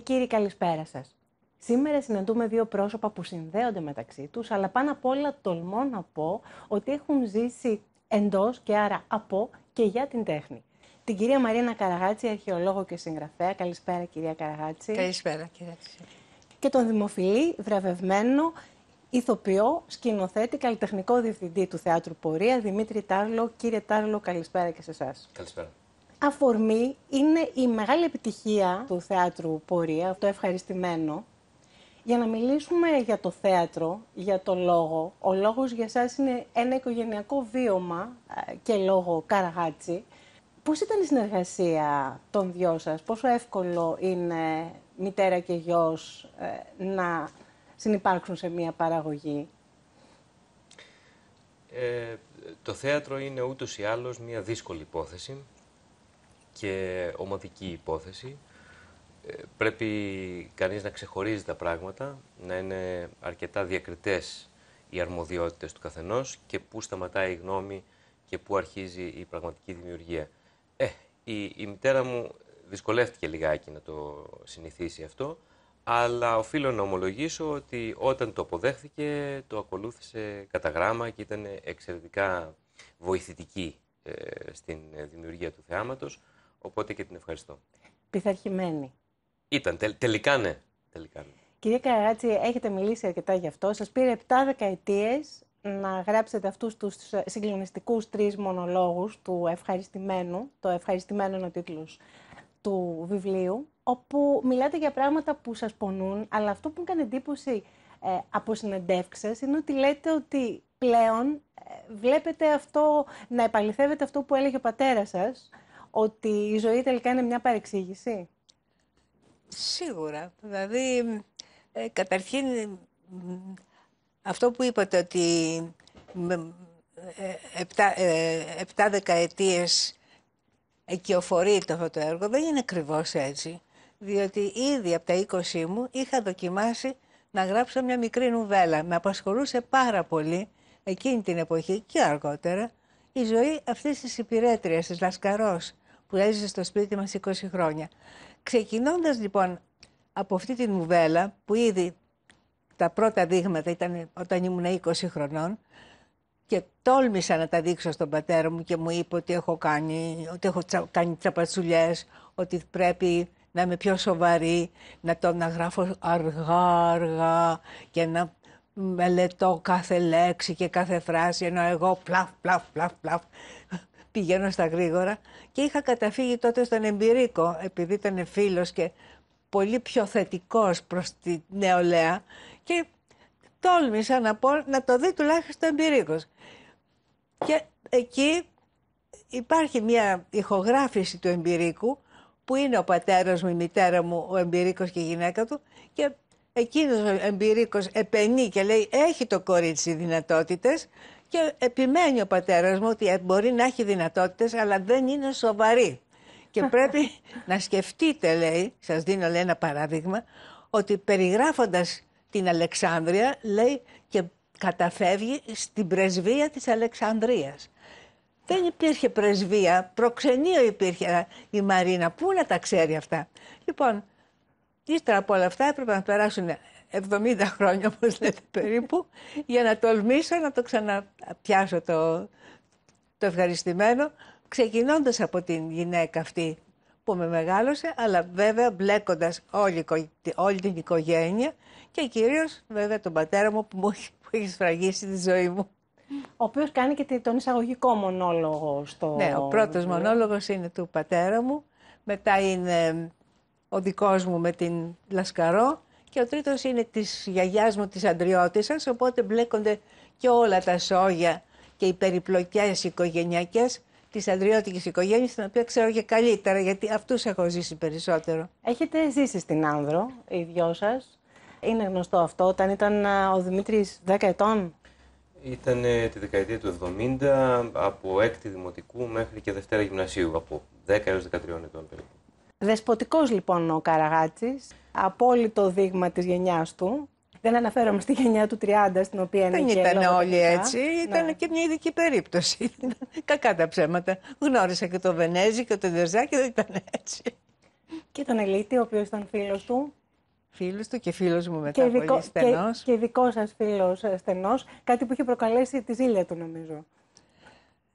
και κύριοι, καλησπέρα σας. Σήμερα συναντούμε δύο πρόσωπα που συνδέονται μεταξύ τους, αλλά πάνω απ' όλα τολμώ να πω ότι έχουν ζήσει εντός και άρα από και για την τέχνη. Την κυρία Μαρίνα Καραγάτση, αρχαιολόγο και συγγραφέα. Καλησπέρα, κυρία Καραγάτση. Καλησπέρα, κυρία Και τον δημοφιλή, βραβευμένο, ηθοποιό, σκηνοθέτη, καλλιτεχνικό διευθυντή του Θεάτρου Πορεία, Δημήτρη Τάρλο. Κύριε Τάρλο, καλησπέρα και σε εσάς. Καλησπέρα αφορμή είναι η μεγάλη επιτυχία του θεάτρου Πορεία, το ευχαριστημένο, για να μιλήσουμε για το θέατρο, για το λόγο. Ο λόγος για σας είναι ένα οικογενειακό βίωμα ε, και λόγο Καραγάτσι. Πώς ήταν η συνεργασία των δυο σας, πόσο εύκολο είναι μητέρα και γιος ε, να συνεπάρξουν σε μία παραγωγή. Ε, το θέατρο είναι ούτως ή άλλως μία δύσκολη υπόθεση και ομαδική υπόθεση. Ε, πρέπει κανείς να ξεχωρίζει τα πράγματα, να είναι αρκετά διακριτές οι αρμοδιότητες του καθενός και πού σταματάει η γνώμη και πού αρχίζει η πραγματική δημιουργία. Ε, η, μητέρα μου δυσκολεύτηκε λιγάκι να το συνηθίσει αυτό, αλλά οφείλω να ομολογήσω ότι όταν το αποδέχθηκε το ακολούθησε κατά γράμμα και ήταν εξαιρετικά βοηθητική ε, στην ε, δημιουργία του θεάματος. Οπότε και την ευχαριστώ. Πειθαρχημένη. Ήταν, τε, τελικά ναι. Τελικά ναι. Κυρία Καραράτση, έχετε μιλήσει αρκετά γι' αυτό. Σας πήρε 7 δεκαετίες να γράψετε αυτούς τους συγκλονιστικούς τρεις μονολόγους του ευχαριστημένου, το ευχαριστημένο είναι ο τίτλος του βιβλίου, όπου μιλάτε για πράγματα που σας πονούν, αλλά αυτό που μου έκανε εντύπωση ε, από συνεντεύξεις είναι ότι λέτε ότι πλέον ε, βλέπετε αυτό, να επαληθεύετε αυτό που έλεγε ο πατέρας σας, ότι η ζωή τελικά είναι μια παρεξήγηση. Σίγουρα. Δηλαδή, ε, καταρχήν, αυτό που είπατε ότι με, ε, επτά, ε, επτά δεκαετίες εκιοφορεί το αυτό το έργο, δεν είναι ακριβώς έτσι. Διότι ήδη από τα 20 μου είχα δοκιμάσει να γράψω μια μικρή νουβέλα. Με απασχολούσε πάρα πολύ εκείνη την εποχή και αργότερα η ζωή αυτής της υπηρέτριας, της Λασκαρός που έζησε στο σπίτι μας 20 χρόνια. Ξεκινώντας λοιπόν από αυτή την μουβέλα που ήδη τα πρώτα δείγματα ήταν όταν ήμουν 20 χρονών και τόλμησα να τα δείξω στον πατέρα μου και μου είπε ότι έχω κάνει, ότι έχω κάνει τσαπατσουλιές, ότι πρέπει να είμαι πιο σοβαρή, να το να γράφω αργά αργά και να μελετώ κάθε λέξη και κάθε φράση ενώ εγώ πλαφ πλαφ πλαφ πλαφ πηγαίνω στα γρήγορα και είχα καταφύγει τότε στον εμπειρίκο επειδή ήταν φίλος και πολύ πιο θετικός προς τη νεολαία και τόλμησα να, πω, να το δει τουλάχιστον εμπειρίκος. Και εκεί υπάρχει μια ηχογράφηση του εμπειρίκου που είναι ο πατέρας μου, η μητέρα μου, ο εμπειρίκος και η γυναίκα του και εκείνος ο εμπειρίκος επενεί και λέει έχει το κορίτσι δυνατότητες και επιμένει ο πατέρας μου ότι ε, μπορεί να έχει δυνατότητες, αλλά δεν είναι σοβαρή. Και πρέπει να σκεφτείτε, λέει, σας δίνω λέει, ένα παράδειγμα, ότι περιγράφοντας την Αλεξάνδρεια, λέει, και καταφεύγει στην πρεσβεία της Αλεξανδρίας. Δεν υπήρχε πρεσβεία, προξενείο υπήρχε ε, η Μαρίνα. Πού να τα ξέρει αυτά. Λοιπόν, ύστερα από όλα αυτά έπρεπε να περάσουν 70 χρόνια, όπως λέτε περίπου, για να τολμήσω να το ξαναπιάσω το, το ευχαριστημένο, ξεκινώντας από την γυναίκα αυτή που με μεγάλωσε, αλλά βέβαια μπλέκοντας όλη, όλη την οικογένεια και κυρίως βέβαια τον πατέρα μου που μου που έχει σφραγίσει τη ζωή μου. Ο οποίος κάνει και τον εισαγωγικό μονόλογο στο. Ναι, ο πρώτος μονόλογος είναι του πατέρα μου. Μετά είναι ο δικός μου με την Λασκαρό και ο τρίτος είναι της γιαγιάς μου της αντριώτησα. οπότε μπλέκονται και όλα τα σόγια και οι περιπλοκές οικογενειακές της αντριώτικης οικογένειας την οποία ξέρω και καλύτερα, γιατί αυτούς έχω ζήσει περισσότερο. Έχετε ζήσει στην Άνδρο, οι δυο σας. Είναι γνωστό αυτό, όταν ήταν ο Δημήτρης 10 ετών. Ήταν ε, τη δεκαετία του 70, από έκτη δημοτικού μέχρι και δευτέρα γυμνασίου, από 10 έως 13 ετών περίπου. Δεσποτικός λοιπόν ο Καραγάτσης, απόλυτο δείγμα της γενιάς του. Δεν αναφέρομαι στη γενιά του 30, στην οποία Δεν ήταν όλοι έτσι, ήταν ναι. και μια ειδική περίπτωση. Κακά τα ψέματα. Γνώρισα και το Βενέζη και το Δερζάκη, δεν ήταν έτσι. Και τον Ελίτη, ο οποίος ήταν φίλος του. Φίλος του και φίλος μου μετά. Και, και, και δικό σας φίλος ε, στενός. Κάτι που είχε προκαλέσει τη ζήλια του, νομίζω.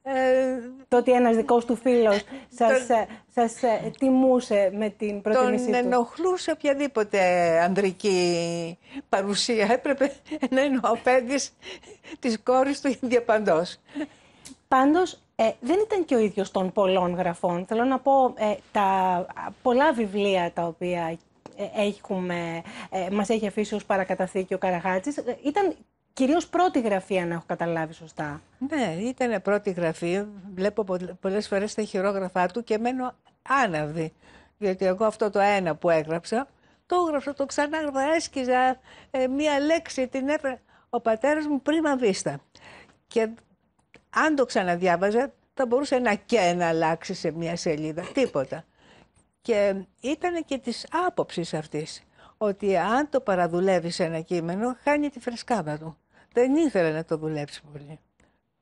Ε, το ότι ένας δικός του φίλος ε, σας, τιμούσε ε, με την προτίμησή του. Τον ενοχλούσε οποιαδήποτε ανδρική παρουσία. Έπρεπε να είναι ο απέντης της κόρης του διαπαντός. Πάντως, δεν ήταν και ο ίδιος των πολλών γραφών. Θέλω να πω, τα πολλά βιβλία τα οποία έχουμε, μας έχει αφήσει ως παρακαταθήκη ο Καραγάτσης, ήταν Κυρίως πρώτη γραφή, αν έχω καταλάβει σωστά. Ναι, ήταν πρώτη γραφή. Βλέπω πολλές φορές τα χειρόγραφά του και μένω άναυδη. Γιατί εγώ αυτό το ένα που έγραψα, το έγραψα, το ξανά έσκυζα ε, μία λέξη, την έπρεπε. Ο πατέρας μου πρίμα βίστα. Και αν το ξαναδιάβαζα, θα μπορούσε να και να αλλάξει σε μία σελίδα. Τίποτα. Και ήταν και της άποψης αυτής, ότι αν το παραδουλεύεις ένα κείμενο, χάνει τη φρεσκάδα του δεν ήθελε να το δουλέψει πολύ.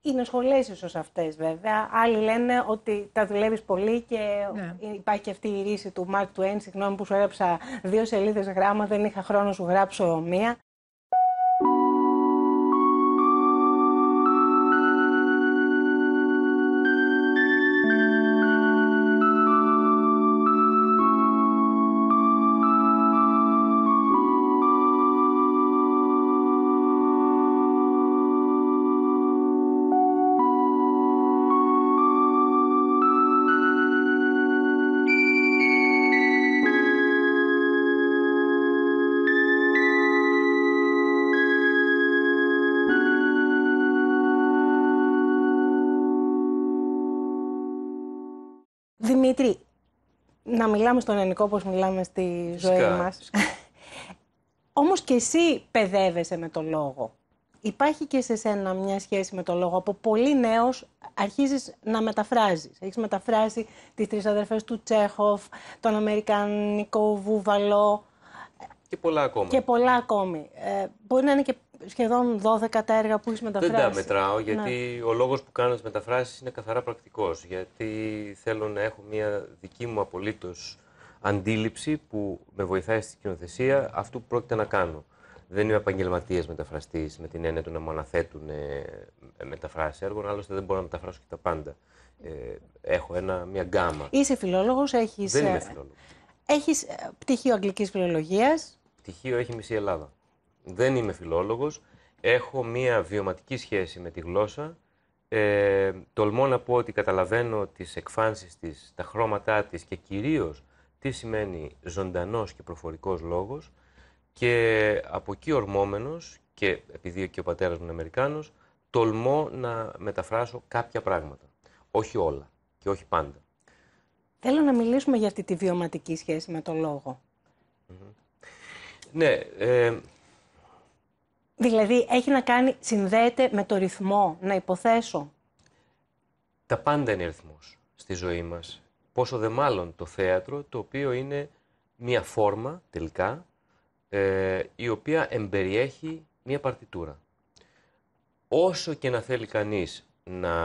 Είναι σχολέ ίσω αυτές βέβαια. Άλλοι λένε ότι τα δουλεύεις πολύ και ναι. υπάρχει και αυτή η ρίση του Mark Twain. Συγγνώμη που σου έγραψα δύο σελίδες γράμμα, δεν είχα χρόνο σου γράψω μία. μιλάμε στον ελληνικό όπως μιλάμε στη ζωή μας. Όμως και εσύ παιδεύεσαι με το λόγο. Υπάρχει και σε σένα μια σχέση με το λόγο. Από πολύ νέος αρχίζεις να μεταφράζεις. Έχεις μεταφράσει τις τρεις αδερφές του Τσέχοφ, τον Αμερικανικό Βούβαλο. Και πολλά ακόμη. Και πολλά ακόμη. Ε, μπορεί να είναι και σχεδόν 12 τα έργα που έχεις μεταφράσει. Δεν τα μετράω, ναι. γιατί ναι. ο λόγος που κάνω τις μεταφράσεις είναι καθαρά πρακτικός. Γιατί θέλω να έχω μια δική μου απολύτως αντίληψη που με βοηθάει στη κοινοθεσία αυτού που πρόκειται να κάνω. Δεν είμαι επαγγελματίας μεταφραστής με την έννοια του να μου αναθέτουν ε, μεταφράσεις έργων, άλλωστε δεν μπορώ να μεταφράσω και τα πάντα. Ε, έχω ένα, μια γκάμα. Είσαι φιλόλογος, έχεις. Δεν είμαι ε, φιλόλογος. Έχεις ε, πτυχίο αγγλικής φιλολογίας. Πτυχίο έχει μισή Ελλάδα δεν είμαι φιλόλογος, έχω μία βιωματική σχέση με τη γλώσσα, ε, τολμώ να πω ότι καταλαβαίνω τις εκφάνσεις της, τα χρώματά της και κυρίως τι σημαίνει ζωντανός και προφορικός λόγος και από εκεί ορμόμενος και επειδή και ο πατέρας μου είναι Αμερικάνος, τολμώ να μεταφράσω κάποια πράγματα. Όχι όλα και όχι πάντα. Θέλω να μιλήσουμε για αυτή τη βιωματική σχέση με το λόγο. Ναι, ε, Δηλαδή, έχει να κάνει, συνδέεται με το ρυθμό, να υποθέσω. Τα πάντα είναι ρυθμός στη ζωή μας. Πόσο δε μάλλον το θέατρο, το οποίο είναι μία φόρμα τελικά, ε, η οποία εμπεριέχει μία παρτιτούρα. Όσο και να θέλει κανείς να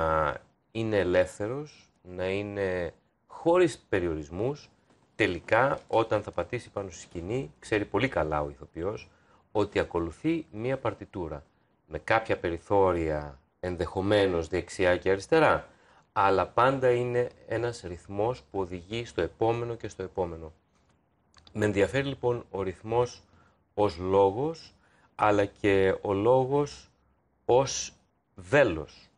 είναι ελεύθερος, να είναι χωρίς περιορισμούς, τελικά όταν θα πατήσει πάνω στη σκηνή, ξέρει πολύ καλά ο ηθοποιός, ότι ακολουθεί μία παρτιτούρα με κάποια περιθώρια ενδεχομένως δεξιά και αριστερά, αλλά πάντα είναι ένας ρυθμός που οδηγεί στο επόμενο και στο επόμενο. Με ενδιαφέρει λοιπόν ο ρυθμός ως λόγος, αλλά και ο λόγος ως βέλος,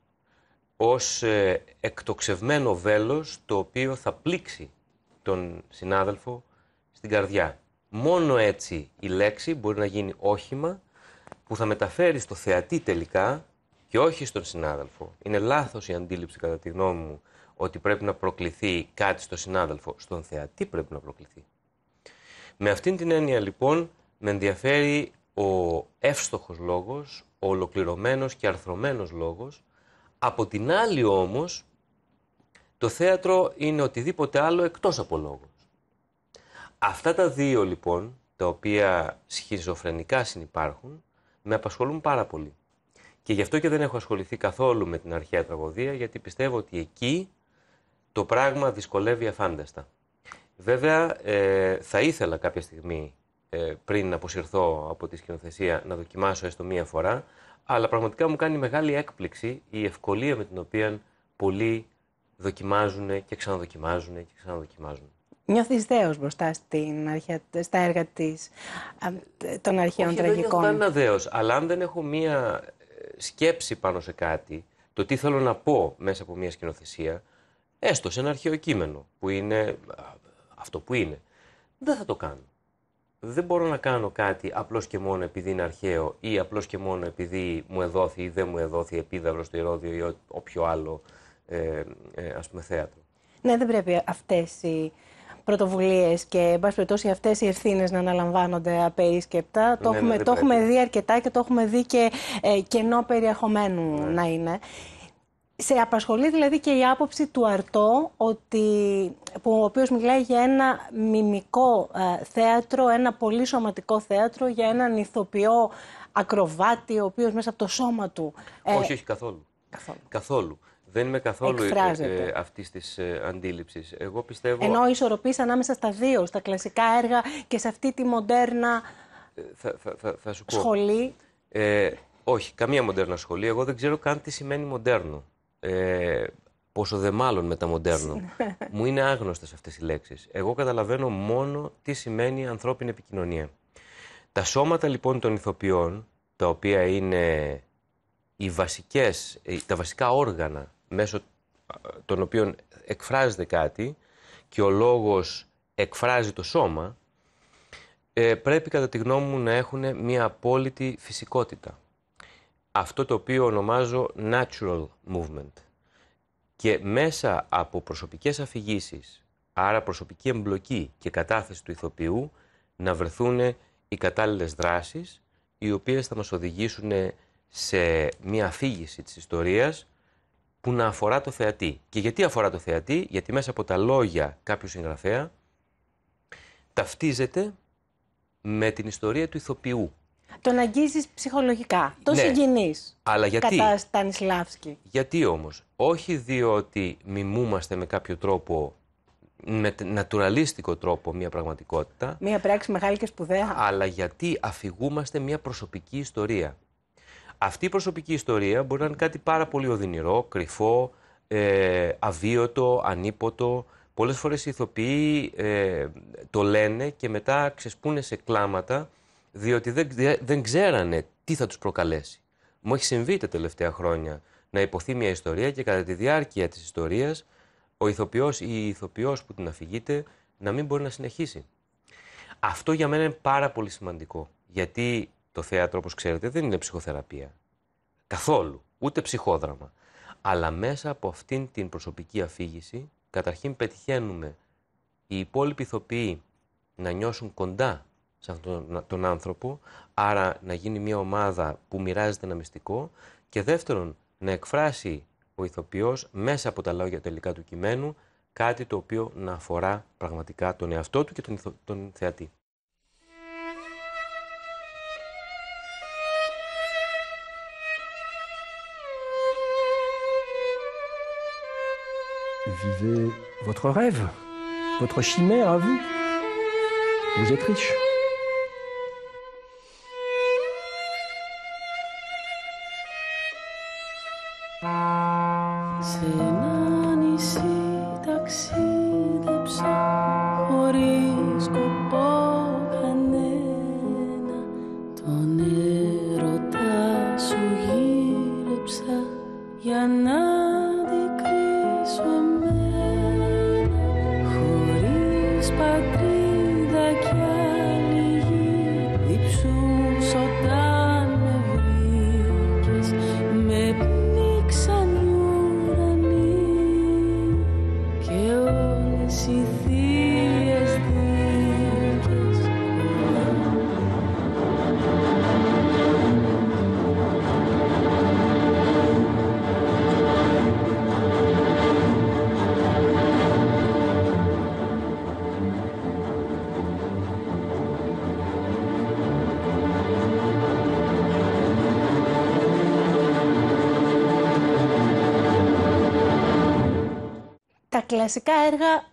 ως ε, εκτοξευμένο βέλος το οποίο θα πλήξει τον συνάδελφο στην καρδιά. Μόνο έτσι η λέξη μπορεί να γίνει όχημα που θα μεταφέρει στο θεατή τελικά και όχι στον συνάδελφο. Είναι λάθος η αντίληψη κατά τη γνώμη μου ότι πρέπει να προκληθεί κάτι στον συνάδελφο. Στον θεατή πρέπει να προκληθεί. Με αυτήν την έννοια λοιπόν με ενδιαφέρει ο εύστοχος λόγος, ο ολοκληρωμένος και αρθρωμένος λόγος. Από την άλλη όμως το θέατρο είναι οτιδήποτε άλλο εκτός από λόγος. Αυτά τα δύο λοιπόν, τα οποία σχιζοφρενικά συνυπάρχουν, με απασχολούν πάρα πολύ. Και γι' αυτό και δεν έχω ασχοληθεί καθόλου με την αρχαία τραγωδία, γιατί πιστεύω ότι εκεί το πράγμα δυσκολεύει αφάνταστα. Βέβαια, ε, θα ήθελα κάποια στιγμή ε, πριν αποσυρθώ από τη σκηνοθεσία να δοκιμάσω έστω μία φορά, αλλά πραγματικά μου κάνει μεγάλη έκπληξη η ευκολία με την οποία πολλοί δοκιμάζουν και ξαναδοκιμάζουν και ξαναδοκιμάζουν νιώθεις δέος μπροστά στην αρχαία, στα έργα της, των αρχαίων Όχι, τραγικών. Δεν νιώθω δέος, αλλά αν δεν έχω μία ε, σκέψη πάνω σε κάτι, το τι θέλω να πω μέσα από μία σκηνοθεσία, έστω σε ένα αρχαίο κείμενο που είναι αυτό που είναι, δεν θα το κάνω. Δεν μπορώ να κάνω κάτι απλώς και μόνο επειδή είναι αρχαίο ή απλώς και μόνο επειδή μου εδόθη ή δεν μου εδόθη επίδαυρο στο Ηρόδιο ή όποιο άλλο ε, ε πούμε θέατρο. Ναι, δεν πρέπει αυτές οι πρωτοβουλίες και εν πάση περιπτώσει αυτές οι ευθύνες να αναλαμβάνονται απερίσκεπτα. Ναι, το, ναι, έχουμε, το έχουμε δει αρκετά και το έχουμε δει και ε, κενό περιεχομένου ναι. να είναι. Σε απασχολεί δηλαδή και η άποψη του Αρτό, ότι, που ο οποίος μιλάει για ένα μιμικό ε, θέατρο, ένα πολύ σωματικό θέατρο, για έναν ηθοποιό ακροβάτη, ο οποίος μέσα από το σώμα του... Ε, όχι, όχι, καθόλου. Καθόλου. καθόλου. Δεν είμαι καθόλου ε, ε, εκφράζεται. αυτής της ε, αντίληψης. Εγώ πιστεύω. Ενώ ισορροπή ανάμεσα στα δύο, στα κλασικά έργα και σε αυτή τη μοντέρνα. Θα, Σχολή. Ε, όχι, καμία μοντέρνα σχολή. Εγώ δεν ξέρω καν τι σημαίνει μοντέρνο. Ε, πόσο δε μάλλον μοντέρνο. Μου είναι άγνωστες αυτές οι λέξεις. Εγώ καταλαβαίνω μόνο τι σημαίνει ανθρώπινη επικοινωνία. Τα σώματα λοιπόν των ηθοποιών, τα οποία είναι οι βασικές, τα βασικά όργανα μέσω των οποίων εκφράζεται κάτι και ο λόγος εκφράζει το σώμα, ε, πρέπει κατά τη γνώμη μου να έχουν μια απόλυτη φυσικότητα. Αυτό το οποίο ονομάζω natural movement. Και μέσα από προσωπικές αφηγήσεις, άρα προσωπική εμπλοκή και κατάθεση του ηθοποιού, να βρεθούν οι κατάλληλες δράσεις, οι οποίες θα μας οδηγήσουν σε μια αφήγηση της ιστορίας, που να αφορά το θεατή. Και γιατί αφορά το θεατή, γιατί μέσα από τα λόγια κάποιου συγγραφέα ταυτίζεται με την ιστορία του ηθοποιού. Τον αγγίζεις ψυχολογικά, Το ναι. συγκινείς Αλλά γιατί, κατά Στανισλάφσκι. Γιατί όμως, όχι διότι μιμούμαστε με κάποιο τρόπο, με νατουραλίστικο τρόπο μια πραγματικότητα. Μια πράξη μεγάλη και σπουδαία. Αλλά γιατί αφηγούμαστε μια προσωπική ιστορία. Αυτή η προσωπική ιστορία μπορεί να είναι κάτι πάρα πολύ οδυνηρό, κρυφό, ε, αβίωτο, ανίποτο. Πολλές φορές οι ηθοποιοί ε, το λένε και μετά ξεσπούνε σε κλάματα διότι δεν, δεν ξέρανε τι θα τους προκαλέσει. Μου έχει συμβεί τα τελευταία χρόνια να υποθεί μια ιστορία και κατά τη διάρκεια της ιστορίας, ο ηθοποιός ή η η ηθοποιο που την αφηγείται να μην μπορεί να συνεχίσει. Αυτό για μένα είναι πάρα πολύ σημαντικό γιατί το θέατρο, όπως ξέρετε, δεν είναι ψυχοθεραπεία. Καθόλου. Ούτε ψυχόδραμα. Αλλά μέσα από αυτήν την προσωπική αφήγηση, καταρχήν πετυχαίνουμε οι υπόλοιποι ηθοποιοί να νιώσουν κοντά σε αυτόν τον άνθρωπο, άρα να γίνει μια ομάδα που μοιράζεται ένα μυστικό και δεύτερον να εκφράσει ο ηθοποιός μέσα από τα λόγια τελικά του κειμένου κάτι το οποίο να αφορά πραγματικά τον εαυτό του και τον θεατή. vivez votre rêve, votre chimère à vous. Vous êtes riche. κλασικά έργα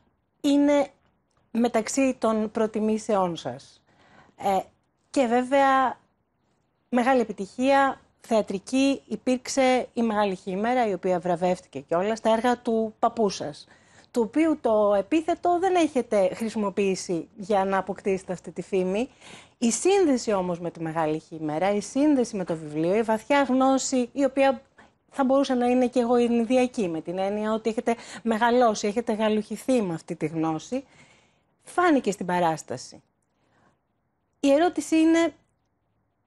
είναι μεταξύ των προτιμήσεών σας. Ε, και βέβαια, μεγάλη επιτυχία θεατρική υπήρξε η Μεγάλη Χήμερα, η οποία βραβεύτηκε και όλα στα έργα του παππού σας, του οποίου το επίθετο δεν έχετε χρησιμοποιήσει για να αποκτήσετε αυτή τη φήμη. Η σύνδεση όμως με τη Μεγάλη Χήμερα, η σύνδεση με το βιβλίο, η βαθιά γνώση, η οποία θα μπορούσε να είναι και εγώ ενδιακή με την έννοια ότι έχετε μεγαλώσει, έχετε γαλουχηθεί με αυτή τη γνώση. Φάνηκε στην παράσταση. Η ερώτηση είναι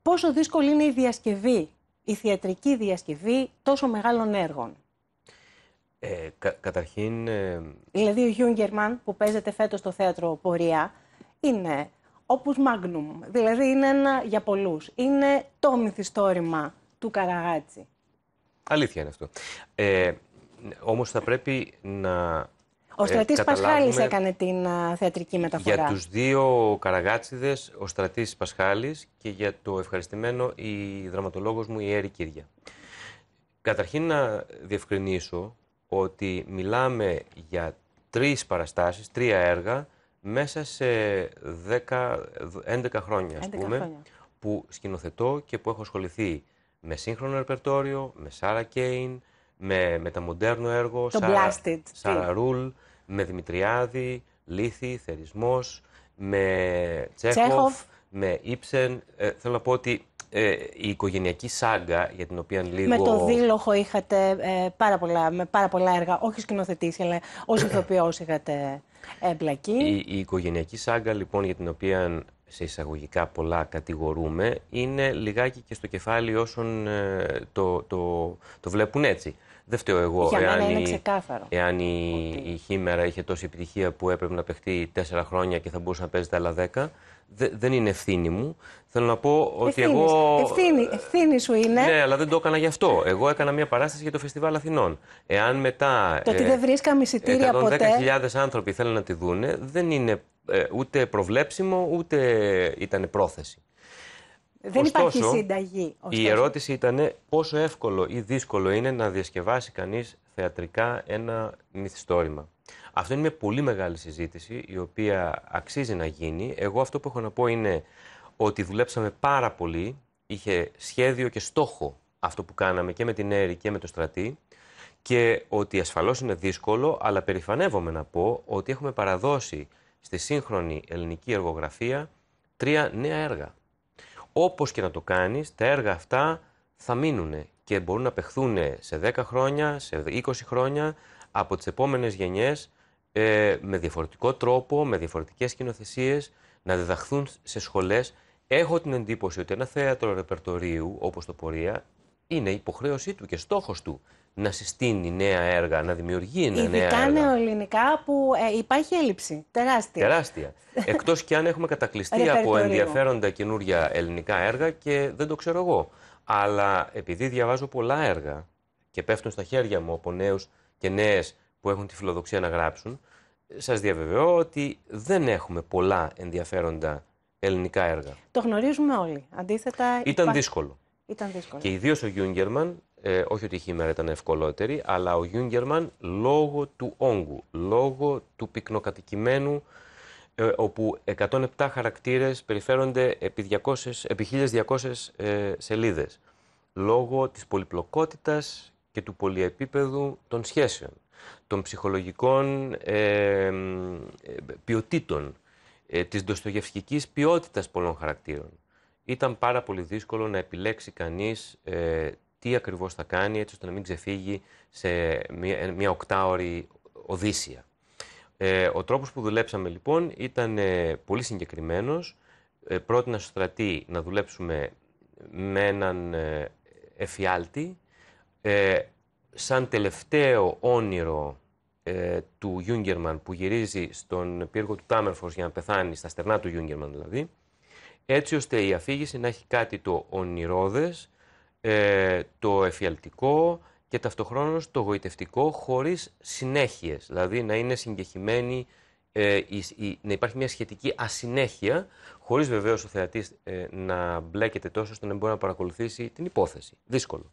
πόσο δύσκολη είναι η διασκευή, η θεατρική διασκευή τόσο μεγάλων έργων. Ε, καταρχήν... Ε, δηλαδή ο Γιούγκερμαν που παίζεται φέτος στο θέατρο Πορεία είναι όπως Magnum, δηλαδή είναι ένα για πολλούς. Είναι το μυθιστόρημα του Καραγάτσι. Αλήθεια είναι αυτό. Ε, Όμως θα πρέπει να. Ο Στρατή ε, έκανε την θεατρική μεταφορά. Για τους δύο καραγάτσιδες, ο Στρατής Πασχάλης και για το ευχαριστημένο η δραματολόγος μου η Έρη Κύρια. Καταρχήν να διευκρινίσω ότι μιλάμε για τρεις παραστάσεις, τρία έργα, μέσα σε 10, 11 χρόνια, ας πούμε, που σκηνοθετώ και που έχω ασχοληθεί με σύγχρονο ρεπερτόριο, με Σάρα Κέιν, με μεταμοντέρνο έργο, το Σάρα, Σάρα Ρουλ, με Δημητριάδη, Λίθη, Θερισμός, με Τσέχοφ, με Ήψεν. Ε, θέλω να πω ότι ε, η οικογενειακή σάγκα για την οποία λίγο... Με το δίλοχο είχατε ε, πάρα, πολλά, με πάρα πολλά έργα, όχι σκηνοθετήσει, αλλά ως ηθοποιός είχατε εμπλακεί. Η, η οικογενειακή σάγκα λοιπόν για την οποία σε εισαγωγικά πολλά κατηγορούμε, είναι λιγάκι και στο κεφάλι όσων ε, το, το, το βλέπουν έτσι. Δεν φταίω εγώ Για εάν, είναι η, εάν η, η Χήμερα είχε τόση επιτυχία που έπρεπε να παιχτεί τέσσερα χρόνια και θα μπορούσε να παίζει τα άλλα δέκα. δεν είναι ευθύνη μου. Θέλω να πω ότι εγώ. Ευθύνη, ευθύνη σου είναι. Ναι, αλλά δεν το έκανα γι' αυτό. Εγώ έκανα μια παράσταση για το φεστιβάλ Αθηνών. Εάν μετά. Το ε, ότι δεν βρίσκαμε εισιτήρια ποτέ. 110.000 άνθρωποι θέλουν να τη δούνε, δεν είναι ε, ούτε προβλέψιμο, ούτε ήταν πρόθεση. Δεν υπάρχει συνταγή. Ωστόσο. Η ερώτηση ήταν πόσο εύκολο ή δύσκολο είναι να διασκευάσει κανείς θεατρικά ένα μυθιστόρημα. Αυτό είναι μια πολύ μεγάλη συζήτηση, η οποία αξίζει να γίνει. Εγώ αυτό που έχω να πω είναι ότι δουλέψαμε πάρα πολύ, είχε σχέδιο και στόχο αυτό που κάναμε και με την Έρη και με το στρατή και ότι ασφαλώς είναι δύσκολο, αλλά περηφανεύομαι να πω ότι έχουμε παραδώσει στη σύγχρονη ελληνική εργογραφία τρία νέα έργα. Όπως και να το κάνεις, τα έργα αυτά θα μείνουν και μπορούν να πεχθούν σε 10 χρόνια, σε 20 χρόνια από τις επόμενες γενιές ε, με διαφορετικό τρόπο, με διαφορετικές σκηνοθεσίες, να διδαχθούν σε σχολές. Έχω την εντύπωση ότι ένα θέατρο ρεπερτορίου, όπως το πορεία, είναι υποχρέωσή του και στόχος του να συστήνει νέα έργα, να δημιουργεί νέα έργα. Ειδικά νεοελληνικά που ε, υπάρχει έλλειψη. Τεράστια. Τεράστια. Εκτός και αν έχουμε κατακλειστεί από ενδιαφέροντα καινούργια ελληνικά έργα και δεν το ξέρω εγώ. Αλλά επειδή διαβάζω πολλά έργα και πέφτουν στα χέρια μου από νέους και νέες που έχουν τη φιλοδοξία να γράψουν, σας διαβεβαιώ ότι δεν έχουμε πολλά ενδιαφέροντα ελληνικά έργα. Το γνωρίζουμε όλοι. Αντίθετα. Ήταν δύσκολο. Ήταν δύσκολο. Και ιδίως ο Γιούγκερμαν ε, όχι ότι η χήμερα ήταν ευκολότερη, αλλά ο Γιούγκερμαν λόγω του όγκου, λόγω του πυκνοκατοικημένου, ε, όπου 107 χαρακτήρες περιφέρονται επί, 200, επί 1200 ε, σελίδες, λόγω της πολυπλοκότητας και του πολυεπίπεδου των σχέσεων, των ψυχολογικών ε, ε ποιοτήτων, ε, της ποιότητα ποιότητας πολλών χαρακτήρων. Ήταν πάρα πολύ δύσκολο να επιλέξει κανείς ε, τι ακριβώς θα κάνει έτσι ώστε να μην ξεφύγει σε μια, μια οκτάωρη οδύσσια. Ε, ο τρόπος που δουλέψαμε λοιπόν ήταν ε, πολύ συγκεκριμένος. Ε, πρότεινα στο στρατή να δουλέψουμε με έναν ε, εφιάλτη. Ε, σαν τελευταίο όνειρο του Γιούγκερμαν που γυρίζει στον πύργο του Τάμερφος για να πεθάνει, στα στερνά του Γιούγκερμαν δηλαδή, έτσι ώστε η αφήγηση να έχει κάτι το ονειρόδες, ε, το εφιαλτικό και ταυτοχρόνως το γοητευτικό χωρίς συνέχειες. Δηλαδή να είναι συγκεχημένη, ε, να υπάρχει μια σχετική ασυνέχεια, χωρίς βεβαίως ο θεατής ε, να μπλέκεται τόσο ώστε να μπορεί να παρακολουθήσει την υπόθεση. Δύσκολο.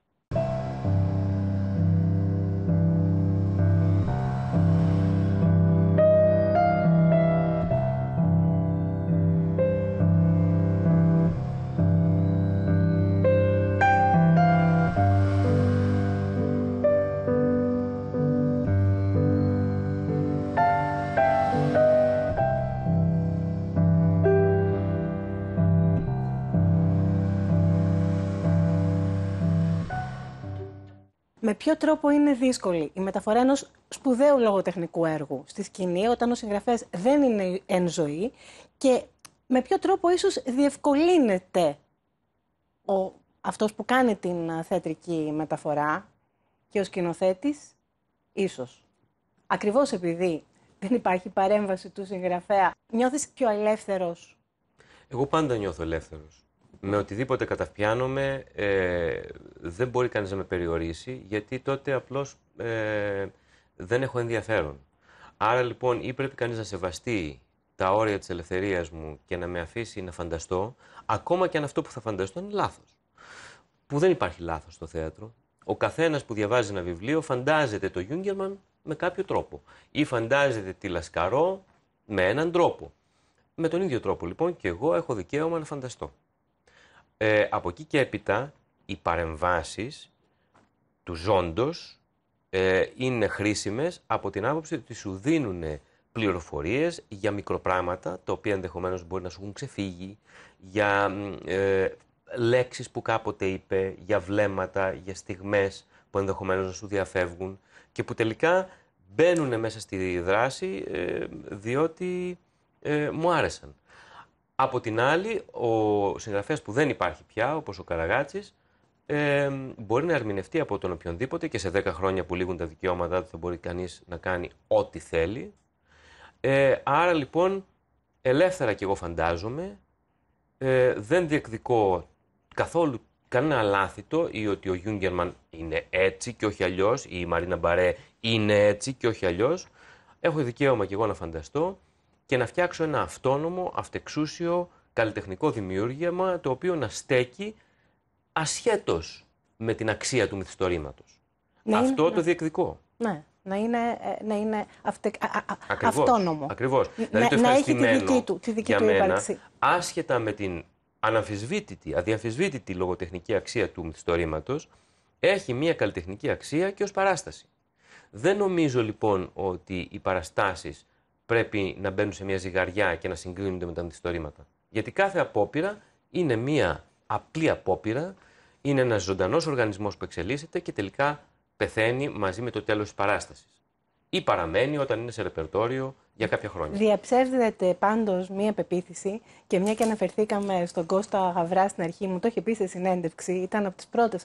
τρόπο είναι δύσκολη η μεταφορά ενός σπουδαίου λογοτεχνικού έργου στη σκηνή, όταν ο συγγραφέας δεν είναι εν ζωή και με ποιο τρόπο ίσως διευκολύνεται ο, αυτός που κάνει την θεατρική μεταφορά και ο σκηνοθέτης, ίσως. Ακριβώς επειδή δεν υπάρχει παρέμβαση του συγγραφέα, νιώθεις πιο ελεύθερος. Εγώ πάντα νιώθω ελεύθερος με οτιδήποτε καταφιάνομαι ε, δεν μπορεί κανείς να με περιορίσει γιατί τότε απλώς ε, δεν έχω ενδιαφέρον. Άρα λοιπόν ή πρέπει κανείς να σεβαστεί τα όρια της ελευθερίας μου και να με αφήσει να φανταστώ, ακόμα και αν αυτό που θα φανταστώ είναι λάθος. Που δεν υπάρχει λάθος στο θέατρο. Ο καθένας που διαβάζει ένα βιβλίο φαντάζεται το Γιούγκερμαν με κάποιο τρόπο. Ή φαντάζεται τη Λασκαρό με έναν τρόπο. Με τον ίδιο τρόπο λοιπόν και εγώ έχω δικαίωμα να φανταστώ. Ε, από εκεί και έπειτα οι παρεμβάσεις του ζώντος ε, είναι χρήσιμες από την άποψη ότι σου δίνουν πληροφορίες για μικροπράγματα τα οποία ενδεχομένως μπορεί να σου έχουν ξεφύγει, για ε, λέξεις που κάποτε είπε, για βλέμματα, για στιγμές που ενδεχομένως να σου διαφεύγουν και που τελικά μπαίνουν μέσα στη δράση ε, διότι ε, μου άρεσαν. Από την άλλη, ο συγγραφέας που δεν υπάρχει πια, όπως ο Καραγάτσης, ε, μπορεί να ερμηνευτεί από τον οποιονδήποτε και σε 10 χρόνια που λήγουν τα δικαιώματά του θα μπορεί κανείς να κάνει ό,τι θέλει. Ε, άρα λοιπόν, ελεύθερα κι εγώ φαντάζομαι, ε, δεν διεκδικώ καθόλου κανένα λάθητο ή ότι ο Γιούγκερμαν είναι έτσι και όχι αλλιώς, ή η Μαρίνα Μπαρέ είναι έτσι και όχι αλλιώς. Έχω δικαίωμα κι εγώ να φανταστώ και να φτιάξω ένα αυτόνομο, αυτεξούσιο, καλλιτεχνικό δημιούργημα το οποίο να στέκει ασχέτως με την αξία του μυθιστορήματος. Αυτό το διεκδικώ. Ναι. Να είναι, ε, να είναι ακριβώς, αυτόνομο. Ακριβώς. Να, δηλαδή, έχει τη δική του, τη δική του ύπαρξη. Άσχετα με την αναμφισβήτητη, αδιαμφισβήτητη λογοτεχνική αξία του μυθιστορήματος, έχει μια καλλιτεχνική αξία και ως παράσταση. Δεν νομίζω λοιπόν ότι οι παραστάσεις πρέπει να μπαίνουν σε μια ζυγαριά και να συγκρίνονται με τα αντιστορήματα. Γιατί κάθε απόπειρα είναι μια απλή απόπειρα, είναι ένας ζωντανός οργανισμός που εξελίσσεται και τελικά πεθαίνει μαζί με το τέλος της παράστασης ή παραμένει όταν είναι σε ρεπερτόριο για κάποια χρόνια. Διαψεύδεται πάντως μία πεποίθηση και μια και αναφερθήκαμε στον Κώστα Γαβρά στην αρχή, μου το είχε πει σε συνέντευξη, ήταν από τις πρώτες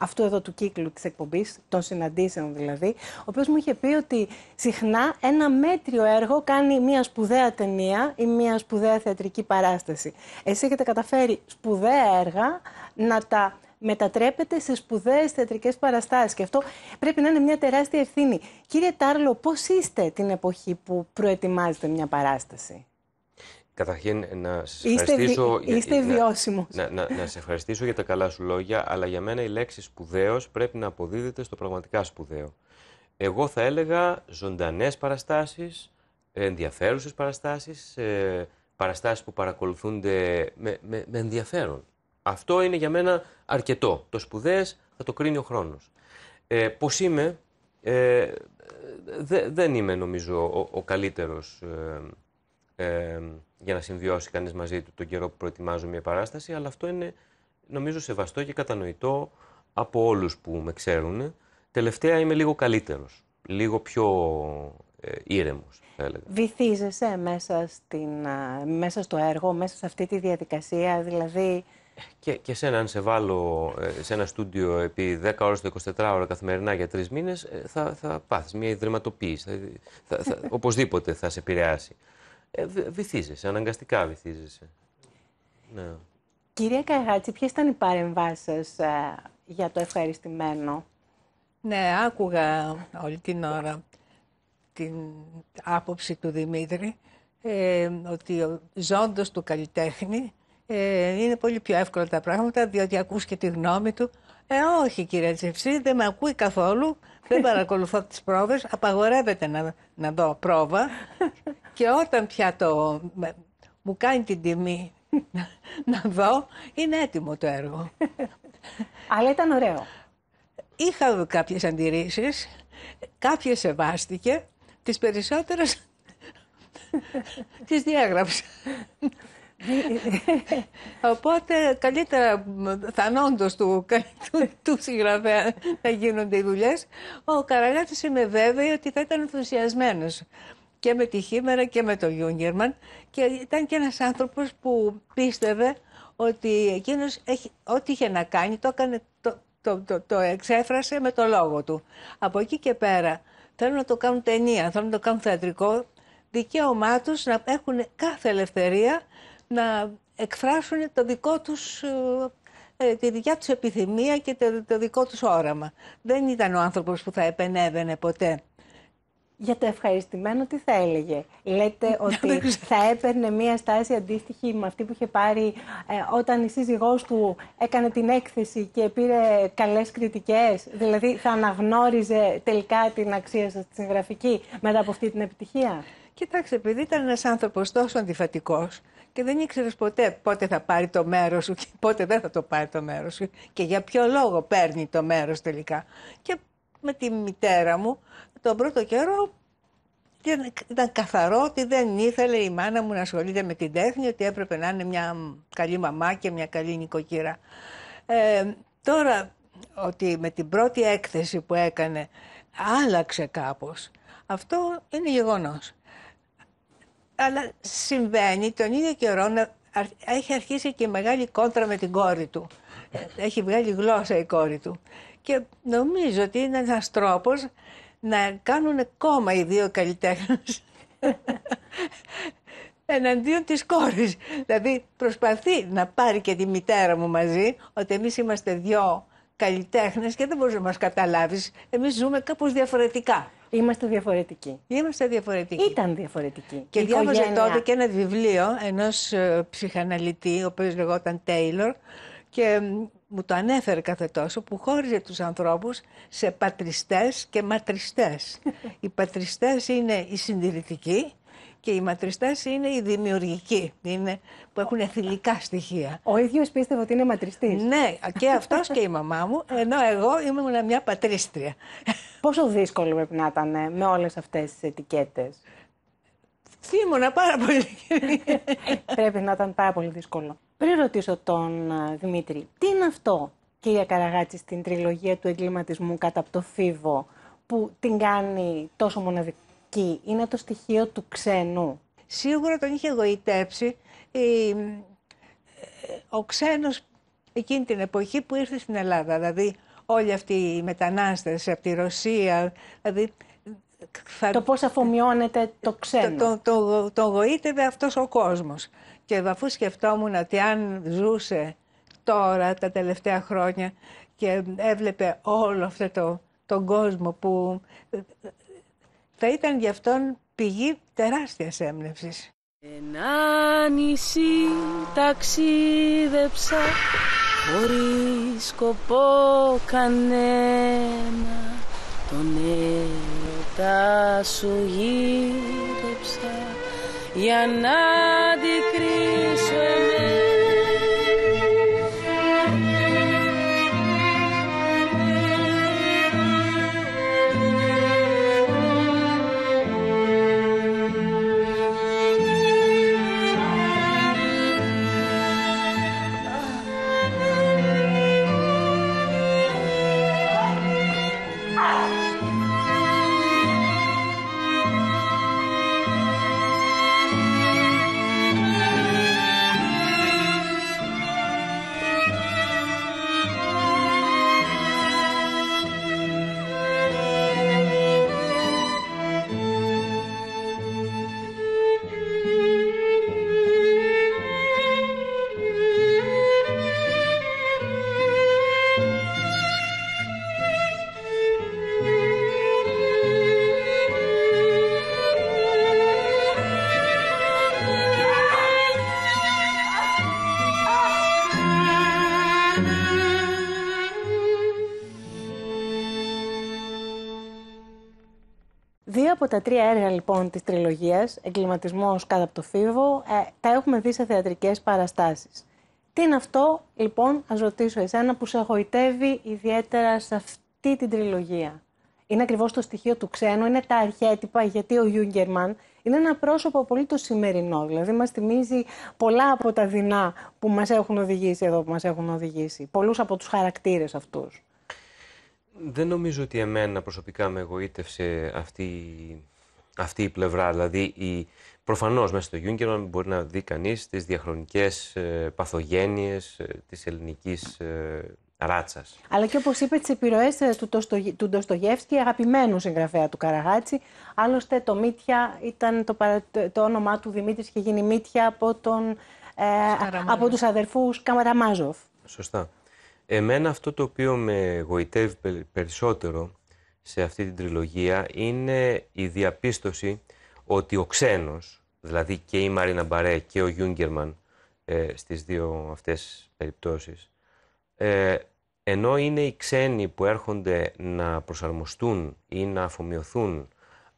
αυτού εδώ του κύκλου της εκπομπής, των συναντήσεων δηλαδή, ο οποίος μου είχε πει ότι συχνά ένα μέτριο έργο κάνει μία σπουδαία ταινία ή μία σπουδαία θεατρική παράσταση. Εσύ έχετε καταφέρει σπουδαία έργα να τα μετατρέπεται σε σπουδαίες θεατρικές παραστάσεις. Και αυτό πρέπει να είναι μια τεράστια ευθύνη. Κύριε Τάρλο, πώς είστε την εποχή που προετοιμάζετε μια παράσταση. Καταρχήν να σας ευχαριστήσω. Είστε, είστε βιώσιμος. Να, να, να, σε ευχαριστήσω για τα καλά σου λόγια, αλλά για μένα η λέξη σπουδαίος πρέπει να αποδίδεται στο πραγματικά σπουδαίο. Εγώ θα έλεγα ζωντανές παραστάσεις, ενδιαφέρουσες παραστάσεις, ε, παραστάσεις που παρακολουθούνται με, με, με ενδιαφέρον. Αυτό είναι για μένα αρκετό. Το σπουδαίες θα το κρίνει ο χρόνος. Ε, είμαι, ε, δεν είμαι νομίζω ο, ο καλύτερος ε, ε, για να συμβιώσει κανείς μαζί του τον καιρό που προετοιμάζω μια παράσταση, αλλά αυτό είναι νομίζω σεβαστό και κατανοητό από όλους που με ξέρουν. Τελευταία είμαι λίγο καλύτερος. λίγο πιο ε, ήρεμος, θα έλεγα. Βυθίζεσαι μέσα, στην, ε, μέσα στο έργο, μέσα σε αυτή τη διαδικασία, δηλαδή και, και σένα, αν σε βάλω ε, σε ένα στούντιο επί 10 ώρες το 24 ώρα καθημερινά για τρεις μήνες, ε, θα, θα πάθεις μια ιδρυματοποίηση, θα, θα, οπωσδήποτε θα σε επηρεάσει. Ε, βυθίζεσαι, αναγκαστικά βυθίζεσαι. Ναι. Κυρία Καγάτση, ποιες ήταν οι παρεμβάσεις ε, για το ευχαριστημένο. Ναι, άκουγα όλη την ώρα την άποψη του Δημήτρη ότι ζώντας του καλλιτέχνη ε, είναι πολύ πιο εύκολα τα πράγματα, διότι ακούς και τη γνώμη του. Ε, όχι κύριε Τσευσή, δεν με ακούει καθόλου, δεν παρακολουθώ τις πρόβες, απαγορεύεται να, να δω πρόβα. και όταν πια το, μου κάνει την τιμή να, δω, είναι έτοιμο το έργο. Αλλά ήταν ωραίο. Είχα κάποιες αντιρρήσεις, κάποιες σεβάστηκε, τις περισσότερες τις διάγραψα. Ε, ε, ε. Οπότε καλύτερα θανόντος του, του, του συγγραφέα να γίνονται οι δουλειές. Ο Καραγάτη είμαι βέβαιη ότι θα ήταν ενθουσιασμένος. και με τη Χήμερα και με τον Γιούγκερμαν και ήταν και ένας άνθρωπος που πίστευε ότι εκείνος ό,τι είχε να κάνει το, έκανε, το, το εξέφρασε με το λόγο του. Από εκεί και πέρα θέλουν να το κάνουν ταινία, θέλουν να το κάνουν θεατρικό, δικαίωμά τους να έχουν κάθε ελευθερία να εκφράσουν το δικό τους, ε, ε, τη δικιά τους επιθυμία και το, δικό τους όραμα. Δεν ήταν ο άνθρωπος που θα επενέβαινε ποτέ. Για το ευχαριστημένο τι θα έλεγε. Λέτε ότι θα έπαιρνε μια στάση αντίστοιχη με αυτή που είχε πάρει ε, όταν η σύζυγός του έκανε την έκθεση και πήρε καλές κριτικές. Δηλαδή θα αναγνώριζε τελικά την αξία σας στη συγγραφική μετά από αυτή την επιτυχία. Κοιτάξτε, επειδή ήταν ένας άνθρωπος τόσο αντιφατικός, και δεν ήξερες ποτέ πότε θα πάρει το μέρος σου και πότε δεν θα το πάρει το μέρος σου και για ποιο λόγο παίρνει το μέρος τελικά. Και με τη μητέρα μου τον πρώτο καιρό ήταν καθαρό ότι δεν ήθελε η μάνα μου να ασχολείται με την τέχνη, ότι έπρεπε να είναι μια καλή μαμά και μια καλή νοικοκύρα. Ε, τώρα ότι με την πρώτη έκθεση που έκανε άλλαξε κάπως, αυτό είναι γεγονός. Αλλά συμβαίνει τον ίδιο καιρό να έχει αρχίσει και μεγάλη κόντρα με την κόρη του. Έχει βγάλει γλώσσα η κόρη του. Και νομίζω ότι είναι ένας τρόπος να κάνουν κόμμα οι δύο καλλιτέχνες. εναντίον της κόρης. Δηλαδή προσπαθεί να πάρει και τη μητέρα μου μαζί, ότι εμείς είμαστε δυο καλλιτέχνες και δεν μπορείς να μας καταλάβεις. Εμείς ζούμε κάπως διαφορετικά. Είμαστε διαφορετικοί. Είμαστε διαφορετικοί. Ήταν διαφορετικοί. Και διάβαζα τότε και ένα βιβλίο ενός ε, ψυχαναλυτή, ο οποίος λεγόταν Τέιλορ, και μου το ανέφερε κάθε τόσο, που χώριζε τους ανθρώπους σε πατριστές και ματριστές. οι πατριστές είναι οι συντηρητικοί και οι ματριστές είναι οι δημιουργικοί, είναι που έχουν θηλυκά στοιχεία. Ο ίδιος πίστευε ότι είναι ματριστής. Ναι, και αυτός και η μαμά μου, ενώ εγώ ήμουν μια πατρίστρια. Πόσο δύσκολο πρέπει να ήταν ε, με όλες αυτές τις ετικέτες. Θύμωνα πάρα πολύ. πρέπει να ήταν πάρα πολύ δύσκολο. Πριν ρωτήσω τον ε, Δημήτρη, τι είναι αυτό, κυρία Καραγάτση, στην τριλογία του εγκληματισμού κατά από το φίβο, που την κάνει τόσο μοναδική είναι το στοιχείο του ξένου. Σίγουρα τον είχε γοητέψει η... Ε, ο ξένος εκείνη την εποχή που ήρθε στην Ελλάδα. Δηλαδή όλοι αυτοί οι μετανάστες από τη Ρωσία, δηλαδή Το πώς αφομοιώνεται το ξένο. Το, το, το, το αυτός ο κόσμος. Και αφού σκεφτόμουν ότι αν ζούσε τώρα τα τελευταία χρόνια και έβλεπε όλο αυτό το, τον κόσμο που θα ήταν γι' αυτόν πηγή τεράστιας έμπνευσης. Ένα νησί ταξίδεψα χωρίς σκοπό κανένα τον έρωτα σου γύρεψα για να αντικρίνω τα τρία έργα λοιπόν της τριλογίας, «Εγκληματισμός κάτω από το φίβο», ε, τα έχουμε δει σε θεατρικές παραστάσεις. Τι είναι αυτό, λοιπόν, ας ρωτήσω εσένα που σε αγωητεύει ιδιαίτερα σε αυτή την τριλογία. Είναι ακριβώς το στοιχείο του ξένου, είναι τα αρχέτυπα, γιατί ο Γιούγκερμαν είναι ένα πρόσωπο πολύ το σημερινό. Δηλαδή, μας θυμίζει πολλά από τα δεινά που μας έχουν οδηγήσει εδώ που μας έχουν οδηγήσει. Πολλούς από τους χαρακτήρες αυτούς. Δεν νομίζω ότι εμένα προσωπικά με εγωίτευσε αυτή, αυτή η πλευρά. Δηλαδή, η, προφανώς μέσα στο γιούγκερ μπορεί να δει κανείς τις διαχρονικές ε, παθογένειες ε, της ελληνικής ε, Αλλά και όπως είπε, τις επιρροές ε, του, του Ντοστογεύσκη, αγαπημένου συγγραφέα του Καραγάτση. Άλλωστε, το Μύτια ήταν το, το όνομά του Δημήτρης και γίνει Μύτια από, τον, από τους αδερφούς Καμαραμάζοφ. Σωστά. Εμένα αυτό το οποίο με γοητεύει περισσότερο σε αυτή την τριλογία είναι η διαπίστωση ότι ο ξένος, δηλαδή και η Μαρίνα Μπαρέ και ο Γιούγκερμαν ε, στις δύο αυτές περιπτώσεις, ε, ενώ είναι οι ξένοι που έρχονται να προσαρμοστούν ή να αφομοιωθούν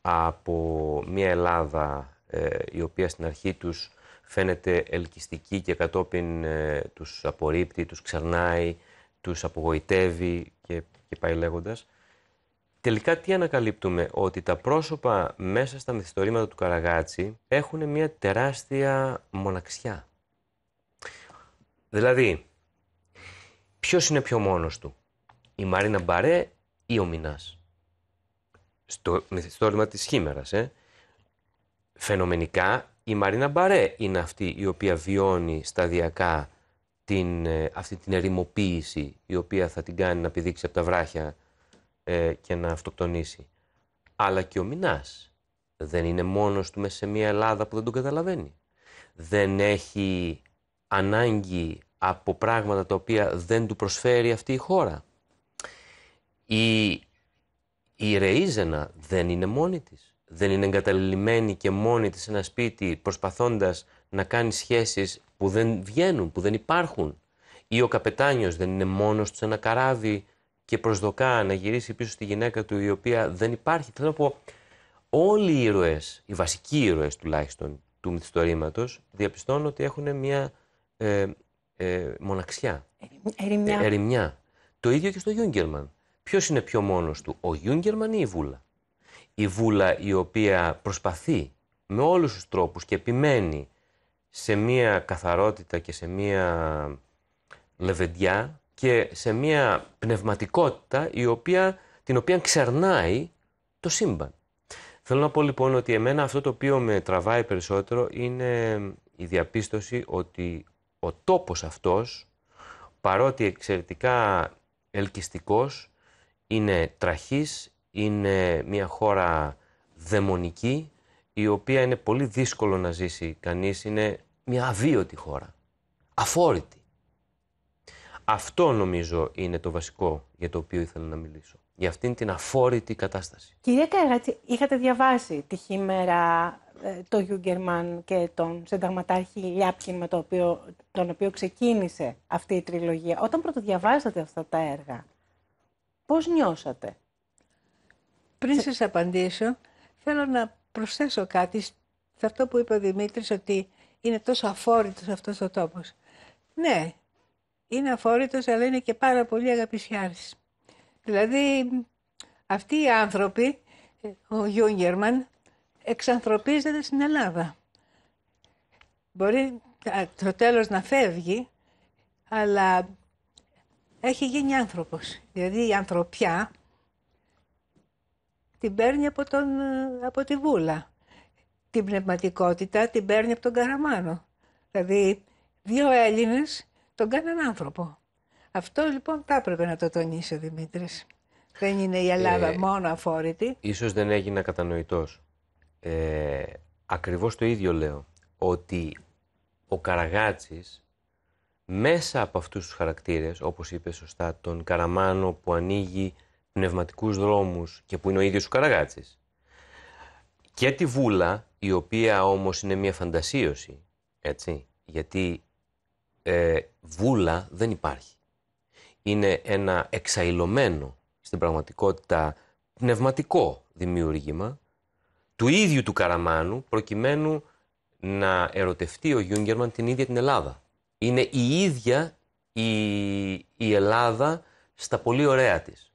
από μια Ελλάδα ε, η οποία στην αρχή τους φαίνεται ελκυστική και κατόπιν ε, τους απορρίπτει, τους ξερνάει, τους απογοητεύει και, και πάει λέγοντας. Τελικά τι ανακαλύπτουμε, ότι τα πρόσωπα μέσα στα μυθιστορήματα του Καραγάτσι έχουν μια τεράστια μοναξιά. Δηλαδή, ποιος είναι πιο μόνος του, η Μαρίνα Μπαρέ ή ο Μινάς. Στο μυθιστόρημα της χήμερας, ε. Φαινομενικά η Μαρίνα Μπαρέ είναι αυτή η οποία βιώνει σταδιακά την, ε, αυτή την ερημοποίηση η οποία θα την κάνει να πηδήξει από τα βράχια ε, και να αυτοκτονήσει. Αλλά και ο Μινάς δεν είναι μόνος του μέσα σε μια Ελλάδα που δεν τον καταλαβαίνει. Δεν έχει ανάγκη από πράγματα τα οποία δεν του προσφέρει αυτή η χώρα. Η, η Ρεΐζενα δεν είναι μόνη της. Δεν είναι εγκαταλειμμένη και μόνη της σε ένα σπίτι προσπαθώντας να κάνει σχέσεις που δεν βγαίνουν, που δεν υπάρχουν. Ή ο καπετάνιος δεν είναι μόνος του σε ένα καράβι και προσδοκά να γυρίσει πίσω στη γυναίκα του η οποία δεν υπάρχει. Θέλω να πω, όλοι οι ήρωες, οι βασικοί ήρωες τουλάχιστον του μυθιστορήματος, διαπιστώνουν ότι έχουν μια ε, ε, μοναξιά. Ερημιά. Ε, ε, ερημιά. Το ίδιο και στο Γιούγκερμαν. Ποιος είναι πιο μόνος του, ο Γιούγκερμαν ή η Βούλα. Η Βούλα η οποία προσπαθεί με όλους τους τρόπους και επιμένει σε μία καθαρότητα και σε μία λεβεντιά και σε μία πνευματικότητα η οποία, την οποία ξερνάει το σύμπαν. Θέλω να πω λοιπόν ότι εμένα αυτό το οποίο με τραβάει περισσότερο είναι η διαπίστωση ότι ο τόπος αυτός, παρότι εξαιρετικά ελκυστικός, είναι τραχής, είναι μια χώρα δαιμονική, η οποία είναι πολύ δύσκολο να ζήσει κανείς, είναι μια αβίωτη χώρα, αφόρητη. Αυτό νομίζω είναι το βασικό για το οποίο ήθελα να μιλήσω. Για αυτήν την αφόρητη κατάσταση. Κυρία Καραγάτση, είχατε διαβάσει τη χήμερα ε, το Γιούγκερμαν και τον συνταγματάρχη Λιάπκιν με οποίο, τον οποίο ξεκίνησε αυτή η τριλογία. Όταν πρωτοδιαβάσατε αυτά τα έργα, πώς νιώσατε? Πριν Σε... σας απαντήσω, θέλω να προσθέσω κάτι σε αυτό που είπε ο Δημήτρης ότι είναι τόσο αφόρητος αυτός ο τόπος. Ναι, είναι αφόρητος αλλά είναι και πάρα πολύ αγαπησιάρης. Δηλαδή αυτοί οι άνθρωποι, ε, ο Γιούγκερμαν, εξανθρωπίζεται στην Ελλάδα. Μπορεί το τέλος να φεύγει, αλλά έχει γίνει άνθρωπος. Δηλαδή η ανθρωπιά την παίρνει από, τον, ε, από τη Βούλα. Την πνευματικότητα την παίρνει από τον Καραμάνο. Δηλαδή, δύο Έλληνες τον κάναν άνθρωπο. Αυτό λοιπόν θα έπρεπε να το τονίσει ο Δημήτρης. Δεν είναι η Ελλάδα ε, μόνο αφόρητη. Ίσως δεν έγινα κατανοητός. Ε, ακριβώς το ίδιο λέω. Ότι ο Καραγάτσης μέσα από αυτούς τους χαρακτήρες, όπως είπε σωστά, τον Καραμάνο που ανοίγει πνευματικούς δρόμους και που είναι ο ίδιος ο Καραγάτσης και τη βούλα η οποία όμως είναι μια φαντασίωση έτσι γιατί ε, βούλα δεν υπάρχει είναι ένα εξαϊλωμένο στην πραγματικότητα πνευματικό δημιούργημα του ίδιου του Καραμάνου προκειμένου να ερωτευτεί ο Γιούγκερμαν την ίδια την Ελλάδα. Είναι η ίδια η, η Ελλάδα στα πολύ ωραία της.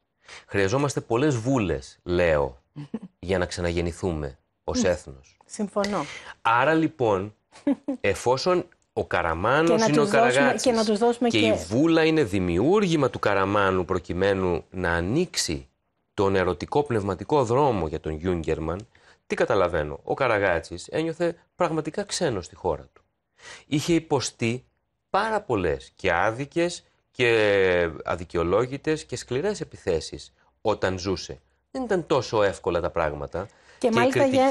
Χρειαζόμαστε πολλές βούλες, λέω, για να ξαναγεννηθούμε ως έθνος. Συμφωνώ. Άρα λοιπόν, εφόσον ο Καραμάνος είναι ο Καραγάτσης και, να τους δώσουμε και, και η βούλα είναι δημιούργημα του Καραμάνου προκειμένου να ανοίξει τον ερωτικό πνευματικό δρόμο για τον Γιούγκερμαν, τι καταλαβαίνω, ο Καραγάτσης ένιωθε πραγματικά ξένος στη χώρα του. Είχε υποστεί πάρα πολλές και άδικες και αδικαιολόγητες και σκληρές επιθέσεις όταν ζούσε. Δεν ήταν τόσο εύκολα τα πράγματα. Και, και, μάλιστα για,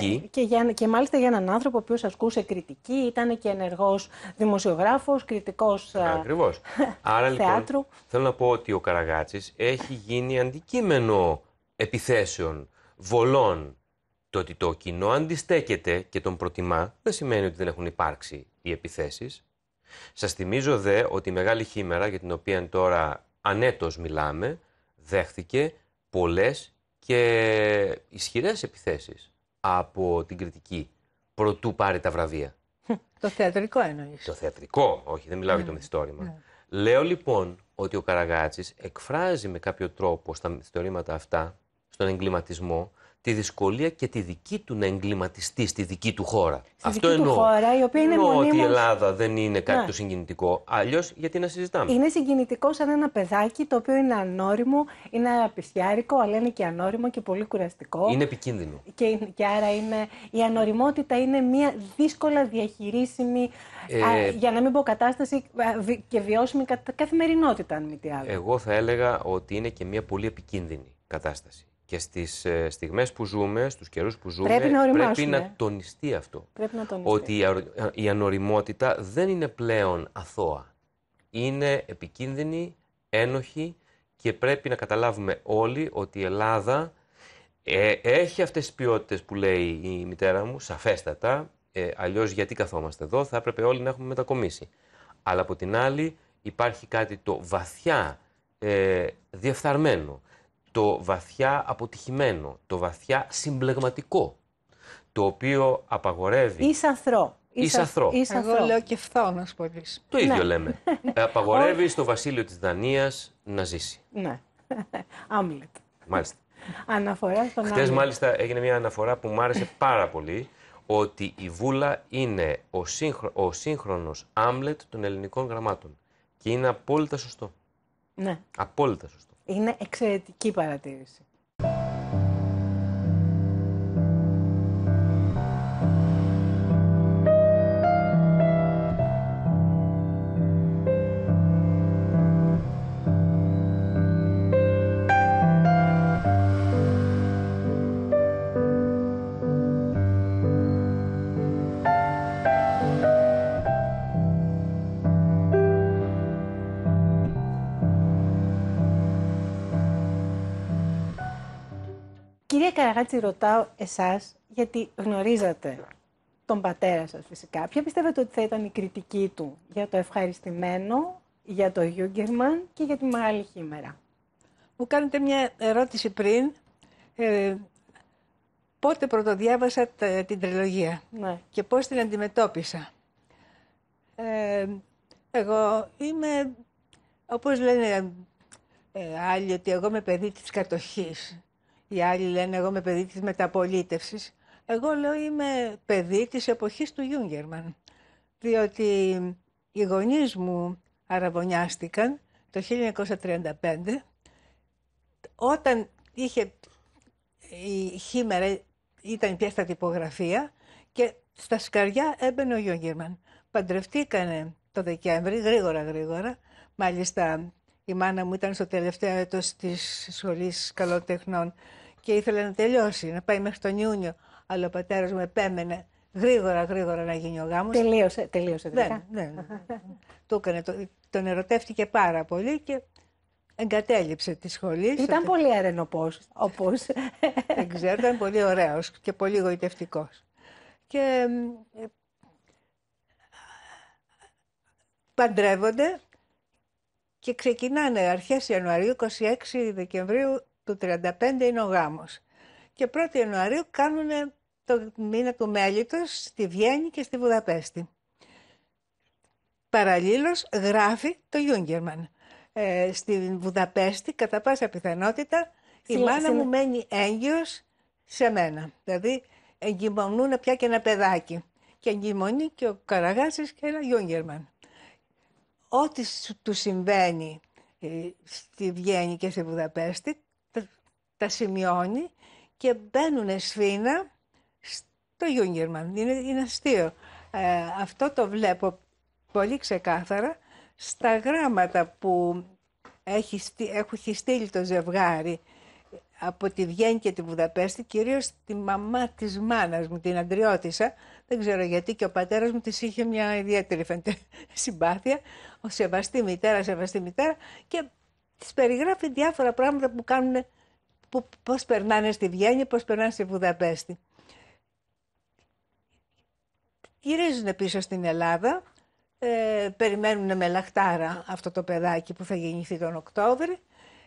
και, μάλιστα για έναν άνθρωπο ο οποίος ασκούσε κριτική, ήταν και ενεργός δημοσιογράφος, κριτικός ε, Ακριβώς. Άρα, λοιπόν, θεάτρου. Λοιπόν, θέλω να πω ότι ο Καραγάτσης έχει γίνει αντικείμενο επιθέσεων, βολών. Το ότι το κοινό αντιστέκεται και τον προτιμά δεν σημαίνει ότι δεν έχουν υπάρξει οι επιθέσεις. Σας θυμίζω δε ότι η μεγάλη χήμερα για την οποία τώρα ανέτος μιλάμε δέχθηκε πολλές και ισχυρές επιθέσεις από την κριτική προτού πάρει τα βραβεία. Το θεατρικό εννοείς. Το θεατρικό, όχι, δεν μιλάω για το ναι, μυθιστόρημα. Ναι. Λέω λοιπόν ότι ο Καραγάτσης εκφράζει με κάποιο τρόπο στα μυθιστορήματα αυτά, στον εγκληματισμό, τη δυσκολία και τη δική του να εγκληματιστεί στη δική του χώρα. Στη Αυτό δική εννοώ. Του χώρα, η οποία είναι εννοώ μονίμως... ότι η Ελλάδα δεν είναι κάτι ναι. το συγκινητικό. Αλλιώς, γιατί να συζητάμε. Είναι συγκινητικό σαν ένα παιδάκι το οποίο είναι ανώριμο, είναι απεσιάρικο, αλλά είναι και ανώριμο και πολύ κουραστικό. Είναι επικίνδυνο. Και, και άρα είναι, η ανοριμότητα είναι μια δύσκολα διαχειρίσιμη, ε, για να μην πω κατάσταση και βιώσιμη καθημερινότητα, αν μη τι άλλο. Εγώ θα έλεγα ότι είναι και μια πολύ επικίνδυνη κατάσταση. Και στις ε, στιγμές που ζούμε, στους καιρούς που ζούμε, πρέπει να, τονιστεί αυτό. Πρέπει να τονιστεί. Ότι η, ανοριμότητα δεν είναι πλέον αθώα. Είναι επικίνδυνη, ένοχη και πρέπει να καταλάβουμε όλοι ότι η Ελλάδα ε, έχει αυτές τις ποιότητες που λέει η μητέρα μου, σαφέστατα. Ε, Αλλιώς, γιατί καθόμαστε εδώ, θα έπρεπε όλοι να έχουμε μετακομίσει. Αλλά από την άλλη, υπάρχει κάτι το βαθιά ε, διεφθαρμένο το βαθιά αποτυχημένο, το βαθιά συμπλεγματικό, το οποίο απαγορεύει... Ισαθρό. Ισαθρό. Εγώ λέω και πω πολύ. Το ίδιο ναι. λέμε. Ε, απαγορεύει στο βασίλειο της Δανίας να ζήσει. Ναι. Άμλετ. Μάλιστα. Αναφορά στον Χτες, μάλιστα, έγινε μια αναφορά που μου άρεσε πάρα πολύ, ότι η Βούλα είναι ο, σύγχρο... ο σύγχρονος Άμλετ των ελληνικών γραμμάτων. Και είναι απόλυτα σωστό. Ναι. Απόλυτα σωστό. Είναι εξαιρετική παρατήρηση. Καράτσι ρωτάω εσάς, γιατί γνωρίζατε τον πατέρα σας φυσικά. Ποια πιστεύετε ότι θα ήταν η κριτική του για το ευχαριστημένο, για το Γιούγκερμαν και για τη Μεγάλη Χήμερα. Μου κάνετε μια ερώτηση πριν. Ε, πότε πρωτοδιάβασα ε, την τριλογία ναι. και πώς την αντιμετώπισα. Ε, εγώ είμαι, όπως λένε ε, άλλοι, ότι εγώ είμαι παιδί της κατοχής. Οι άλλοι λένε εγώ είμαι παιδί της μεταπολίτευσης. Εγώ λέω είμαι παιδί της εποχής του Γιούγκερμαν. Διότι οι γονείς μου αραβωνιάστηκαν το 1935 όταν είχε η χήμερα ήταν πια στα τυπογραφία και στα σκαριά έμπαινε ο Γιούγκερμαν. Παντρευτήκανε το Δεκέμβρη, γρήγορα γρήγορα. Μάλιστα η μάνα μου ήταν στο τελευταίο έτος της σχολής καλοτεχνών και ήθελε να τελειώσει, να πάει μέχρι τον Ιούνιο. Αλλά ο πατέρας μου επέμενε γρήγορα, γρήγορα να γίνει ο γάμος. Τελείωσε, τελείωσε. Τελικά. Δεν, δεν. το το, τον ερωτεύτηκε πάρα πολύ και εγκατέλειψε τη σχολή. Ήταν πολύ αρενοπό, όπω. δεν ξέρω, ήταν πολύ ωραίος και πολύ γοητευτικός. Και ε, παντρεύονται και ξεκινάνε αρχές Ιανουαρίου, 26 Δεκεμβρίου του 35 είναι ο γάμος. Και 1η Ιανουαρίου κάνουν το μήνα του μέλητος στη Βιέννη και στη Βουδαπέστη. Παραλλήλως γράφει το Γιούγκερμαν. Ε, στη Βουδαπέστη, κατά πάσα πιθανότητα, η μάνα μου μένει έγκυος σε μένα. Δηλαδή, εγκυμονούν πια και ένα παιδάκι. Και εγκυμονεί και ο Καραγάσης και ένα Γιούγκερμαν. Ό,τι του συμβαίνει ε, στη Βιέννη και στη Βουδαπέστη τα σημειώνει και μπαίνουν σφίνα στο Γιούγκερμαν. Είναι, είναι αστείο. Ε, αυτό το βλέπω πολύ ξεκάθαρα στα γράμματα που έχει, έχει στείλει το ζευγάρι από τη Βιέννη και τη Βουδαπέστη, κυρίως τη μαμά της μάνας μου, την Αντριώτησα. Δεν ξέρω γιατί και ο πατέρας μου της είχε μια ιδιαίτερη συμπάθεια. Ο σεβαστή μητέρα, σεβαστή μητέρα και της περιγράφει διάφορα πράγματα που κάνουν πώς περνάνε στη Βιέννη, πώς περνάνε στη Βουδαπέστη. Γυρίζουν πίσω στην Ελλάδα, ε, περιμένουν με λαχτάρα αυτό το παιδάκι που θα γεννηθεί τον Οκτώβρη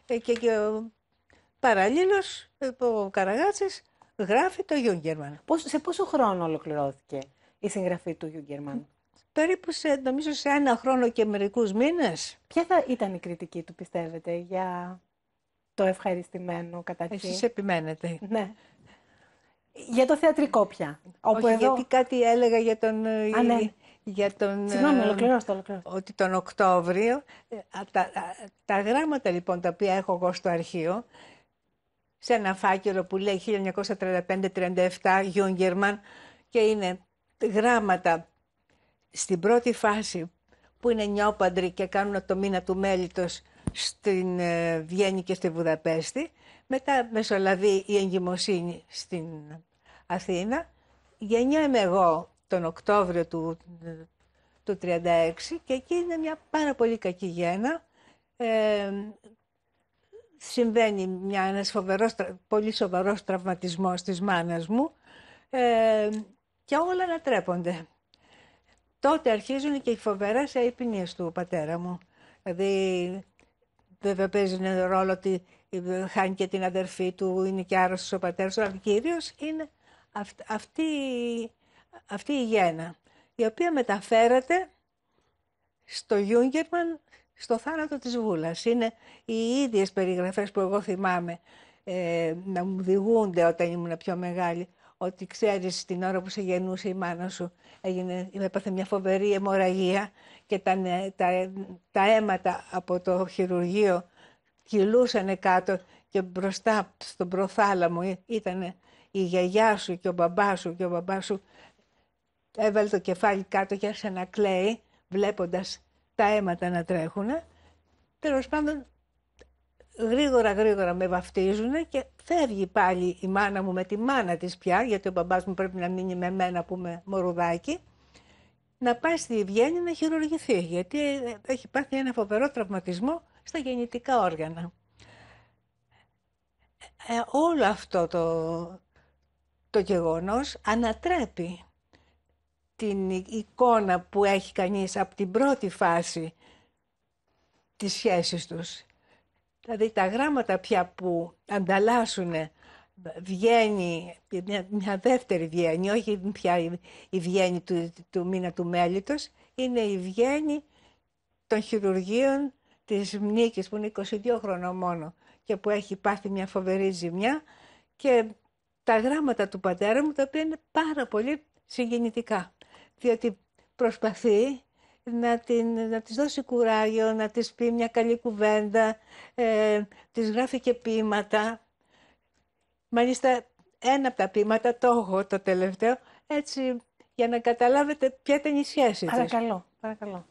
ε, και, και ο παραλλήλως ε, ο Καραγάτσης γράφει το Γιούγκερμαν. Πώς, σε πόσο χρόνο ολοκληρώθηκε η συγγραφή του Γιούγκερμαν. Περίπου σε, νομίζω σε ένα χρόνο και μερικούς μήνες. Ποια θα ήταν η κριτική του πιστεύετε για το ευχαριστημένο καταρχήν. Εσείς επιμένετε. Ναι. Για το θεατρικό πια. Όπου Όχι, εδώ... γιατί κάτι έλεγα για τον... Ε, α, ναι. Για τον... Συγγνώμη, ολοκληρώστε, ολοκληρώστε. Ότι τον Οκτώβριο, ε, τα, τα γράμματα λοιπόν τα οποία έχω εγώ στο αρχείο, σε ένα φάκελο που λέει 1935-37 Γιούγκερμαν και είναι γράμματα στην πρώτη φάση που είναι νιόπαντροι και κάνουν το μήνα του μέλητος στην ε, Βιέννη και στη Βουδαπέστη. Μετά μεσολαβεί η εγκυμοσύνη στην Αθήνα. Γεννιέμαι εγώ τον Οκτώβριο του, του 36 και εκεί είναι μια πάρα πολύ κακή γένα. Ε, συμβαίνει μια, ένας φοβερός, πολύ σοβαρός τραυματισμός της μάνας μου ε, και όλα ανατρέπονται. Τότε αρχίζουν και οι φοβερές αϊπνίες του πατέρα μου. Δηλαδή βέβαια παίζει ρόλο ότι χάνει και την αδερφή του, είναι και άρρωστος ο πατέρας του, αλλά κυρίως είναι αυτή, αυτή, η γένα, η οποία μεταφέρεται στο Γιούγκερμαν, στο θάνατο της Βούλας. Είναι οι ίδιες περιγραφές που εγώ θυμάμαι ε, να μου διηγούνται όταν ήμουν πιο μεγάλη ότι ξέρεις την ώρα που σε γεννούσε η μάνα σου έγινε, έπαθε μια φοβερή αιμορραγία και τα, τα, αίματα από το χειρουργείο κυλούσαν κάτω και μπροστά στον προθάλαμο ήταν η γιαγιά σου και ο μπαμπάς σου και ο μπαμπάς σου έβαλε το κεφάλι κάτω και άρχισε να κλαίει βλέποντας τα αίματα να τρέχουν. Τέλος πάντων γρήγορα γρήγορα με βαφτίζουν και φεύγει πάλι η μάνα μου με τη μάνα της πια, γιατί ο μπαμπάς μου πρέπει να μείνει με μένα που είμαι μορουδάκι, να πάει στη Βιέννη να χειρουργηθεί, γιατί έχει πάθει ένα φοβερό τραυματισμό στα γεννητικά όργανα. Ε, όλο αυτό το, το γεγονός ανατρέπει την εικόνα που έχει κανείς από την πρώτη φάση της σχέσης τους. Δηλαδή τα γράμματα πια που ανταλλάσσουν βγαίνει μια, δεύτερη βγαίνει, όχι πια η, βγαίνει του, του μήνα του μέλητος, είναι η βγαίνει των χειρουργείων της Μνήκης που είναι 22 χρονών μόνο και που έχει πάθει μια φοβερή ζημιά και τα γράμματα του πατέρα μου τα οποία είναι πάρα πολύ συγκινητικά διότι προσπαθεί να, την, να της δώσει κουράγιο, να της πει μια καλή κουβέντα, ε, της γράφει και ποίηματα. Μάλιστα ένα από τα ποίηματα το έχω το τελευταίο, έτσι για να καταλάβετε ποια ήταν η σχέση της. Παρακαλώ,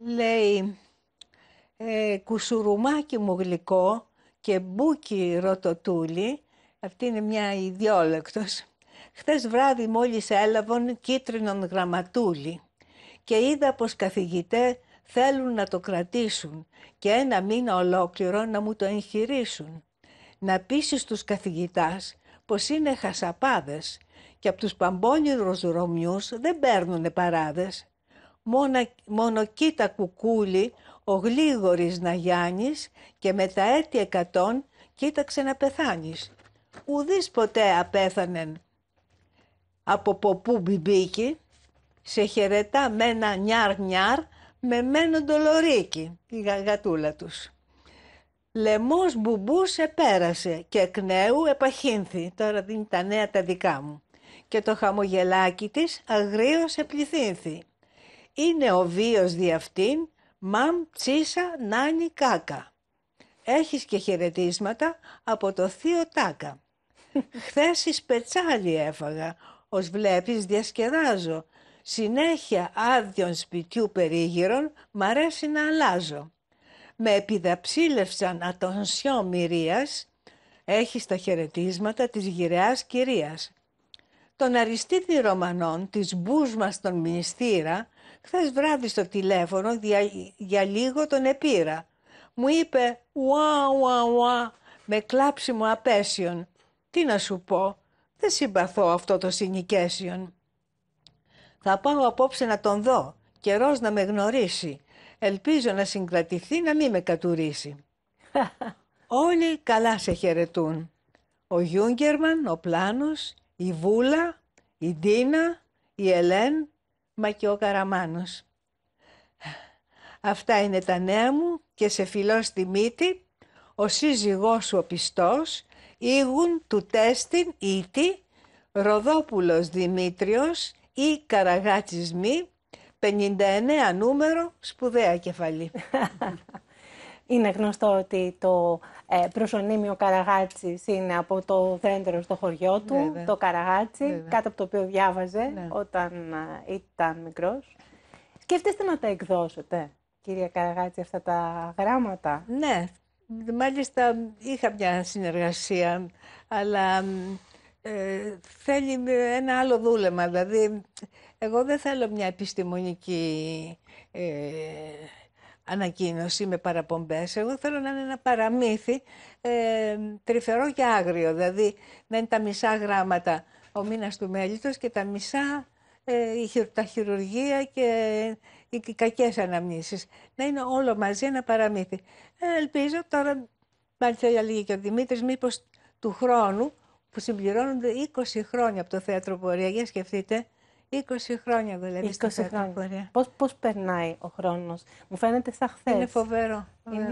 Λέει, ε, κουσουρουμάκι μου γλυκό και μπούκι ρωτοτούλι, αυτή είναι μια ιδιόλεκτος, Χθες βράδυ μόλις έλαβον κίτρινον γραμματούλι και είδα πως καθηγητέ θέλουν να το κρατήσουν και ένα μήνα ολόκληρο να μου το εγχειρήσουν. Να πείσει τους καθηγητάς πως είναι χασαπάδες και από τους παμπώνιους ρωμιούς δεν παίρνουνε παράδες. Μόνο, μόνο κοίτα κουκούλι ο γλίγορης να γιάνεις και με τα έτη εκατόν κοίταξε να πεθάνεις. Ουδής ποτέ απέθανεν από ποπού μπιμπίκι, σε χαιρετά με ένα νιάρ νιάρ με μένο ντολορίκι, η γατούλα τους. Λεμός μπουμπούς επέρασε και εκ νέου επαχύνθη, τώρα δίνει τα νέα τα δικά μου, και το χαμογελάκι της αγρίως επληθύνθη. Είναι ο βίος δι' αυτήν, μαμ τσίσα νάνι κάκα. Έχεις και χαιρετίσματα από το θείο Τάκα. Χθες η πετσάλι έφαγα, ως βλέπεις διασκεδάζω. Συνέχεια άδειων σπιτιού περίγυρων μ' αρέσει να αλλάζω. Με επιδαψίλευσαν ατονσιό μυρίας, έχεις τα χαιρετίσματα της γυρεάς κυρίας. Τον αριστίδη Ρωμανών της Μπούσμα τον Μινιστήρα, χθες βράδυ στο τηλέφωνο για λίγο τον επήρα. Μου είπε «Ουα, ουα, ουα» με κλάψιμο απέσιον. Τι να σου πω, δεν συμπαθώ αυτό το συνοικέσιον. Θα πάω απόψε να τον δω, καιρό να με γνωρίσει. Ελπίζω να συγκρατηθεί να μην με κατουρίσει. Όλοι καλά σε χαιρετούν. Ο Γιούγκερμαν, ο Πλάνος, η Βούλα, η Ντίνα, η Ελέν, μα και ο Καραμάνος. Αυτά είναι τα νέα μου και σε φιλώ στη μύτη, ο σύζυγός σου ο πιστός ήγουν του τέστην ήτη Ροδόπουλος Δημήτριος ή Καραγάτσης Μη, 59 νούμερο, σπουδαία κεφαλή. είναι γνωστό ότι το ε, προσωνύμιο Καραγάτσης είναι από το δέντρο στο χωριό του, το Καραγάτσι, κάτω από το οποίο διάβαζε ναι. όταν ε, ήταν μικρός. Σκέφτεστε να τα εκδώσετε, κυρία Καραγάτση, αυτά τα γράμματα. Ναι, Μάλιστα είχα μια συνεργασία, αλλά ε, θέλει ένα άλλο δούλεμα. Δηλαδή, εγώ δεν θέλω μια επιστημονική ε, ανακοίνωση με παραπομπές. Εγώ θέλω να είναι ένα παραμύθι ε, τρυφερό και άγριο. Δηλαδή, να είναι τα μισά γράμματα ο μήνας του μέλητος και τα μισά ε, τα χειρουργία και οι κακές αναμνήσεις. Να είναι όλο μαζί ένα παραμύθι. Ε, ελπίζω τώρα, μάλιστα λίγη και ο Δημήτρης, μήπως του χρόνου που συμπληρώνονται 20 χρόνια από το Θέατρο Πορεία. Για σκεφτείτε, 20 χρόνια δουλεύει 20 στην Πώς, πώς περνάει ο χρόνος. Μου φαίνεται σαν χθες. Είναι φοβερό. φοβερό.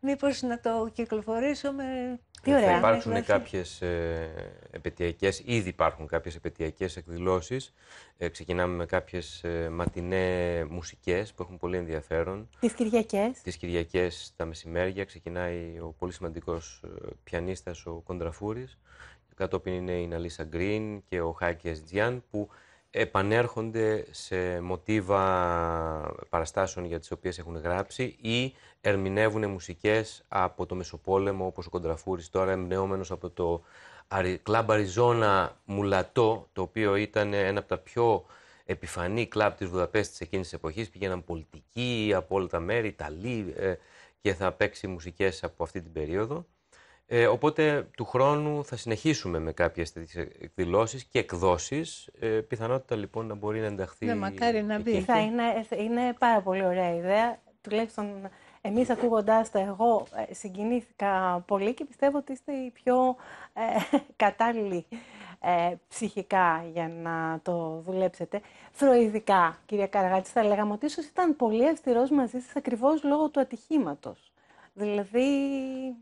Μήπως να το κυκλοφορήσουμε. Ε, Τι ωραία. Θα υπάρξουν κάποιε κάποιες ε, επαιτειακές, ήδη υπάρχουν κάποιες επαιτειακές εκδηλώσεις. Ε, ξεκινάμε με κάποιες ματινέ μουσικές που έχουν πολύ ενδιαφέρον. Τις Κυριακές. Τις Κυριακές τα μεσημέρια ξεκινάει ο πολύ σημαντικός πιανίστας ο Κοντραφούρης. Κατόπιν είναι η Ναλίσα Γκριν και ο Χάκης Τζιάν που επανέρχονται σε μοτίβα παραστάσεων για τις οποίες έχουν γράψει ή ερμηνεύουν μουσικές από το Μεσοπόλεμο όπως ο Κοντραφούρης τώρα εμπνεόμενος από το κλαμπ Αριζόνα Μουλατό το οποίο ήταν ένα από τα πιο επιφανή κλαμπ της Βουδαπέστης εκείνης της εποχής πήγαιναν πολιτικοί από όλα τα μέρη, Ιταλοί ε, και θα παίξει μουσικές από αυτή την περίοδο. Ε, οπότε του χρόνου θα συνεχίσουμε με κάποιες τέτοιες εκδηλώσεις και εκδόσεις. Ε, πιθανότητα λοιπόν να μπορεί να ενταχθεί. Ναι, μακάρι να μπει. Θα είναι, είναι πάρα πολύ ωραία ιδέα. Τουλάχιστον Εμείς ακούγοντάς τα, εγώ ε, συγκινήθηκα πολύ και πιστεύω ότι είστε οι πιο ε, κατάλληλοι ε, ψυχικά για να το δουλέψετε. Φροηδικά, κυρία Καραγάτση, θα λέγαμε ότι ίσως ήταν πολύ αυστηρός μαζί σας ακριβώς λόγω του ατυχήματος. Δηλαδή...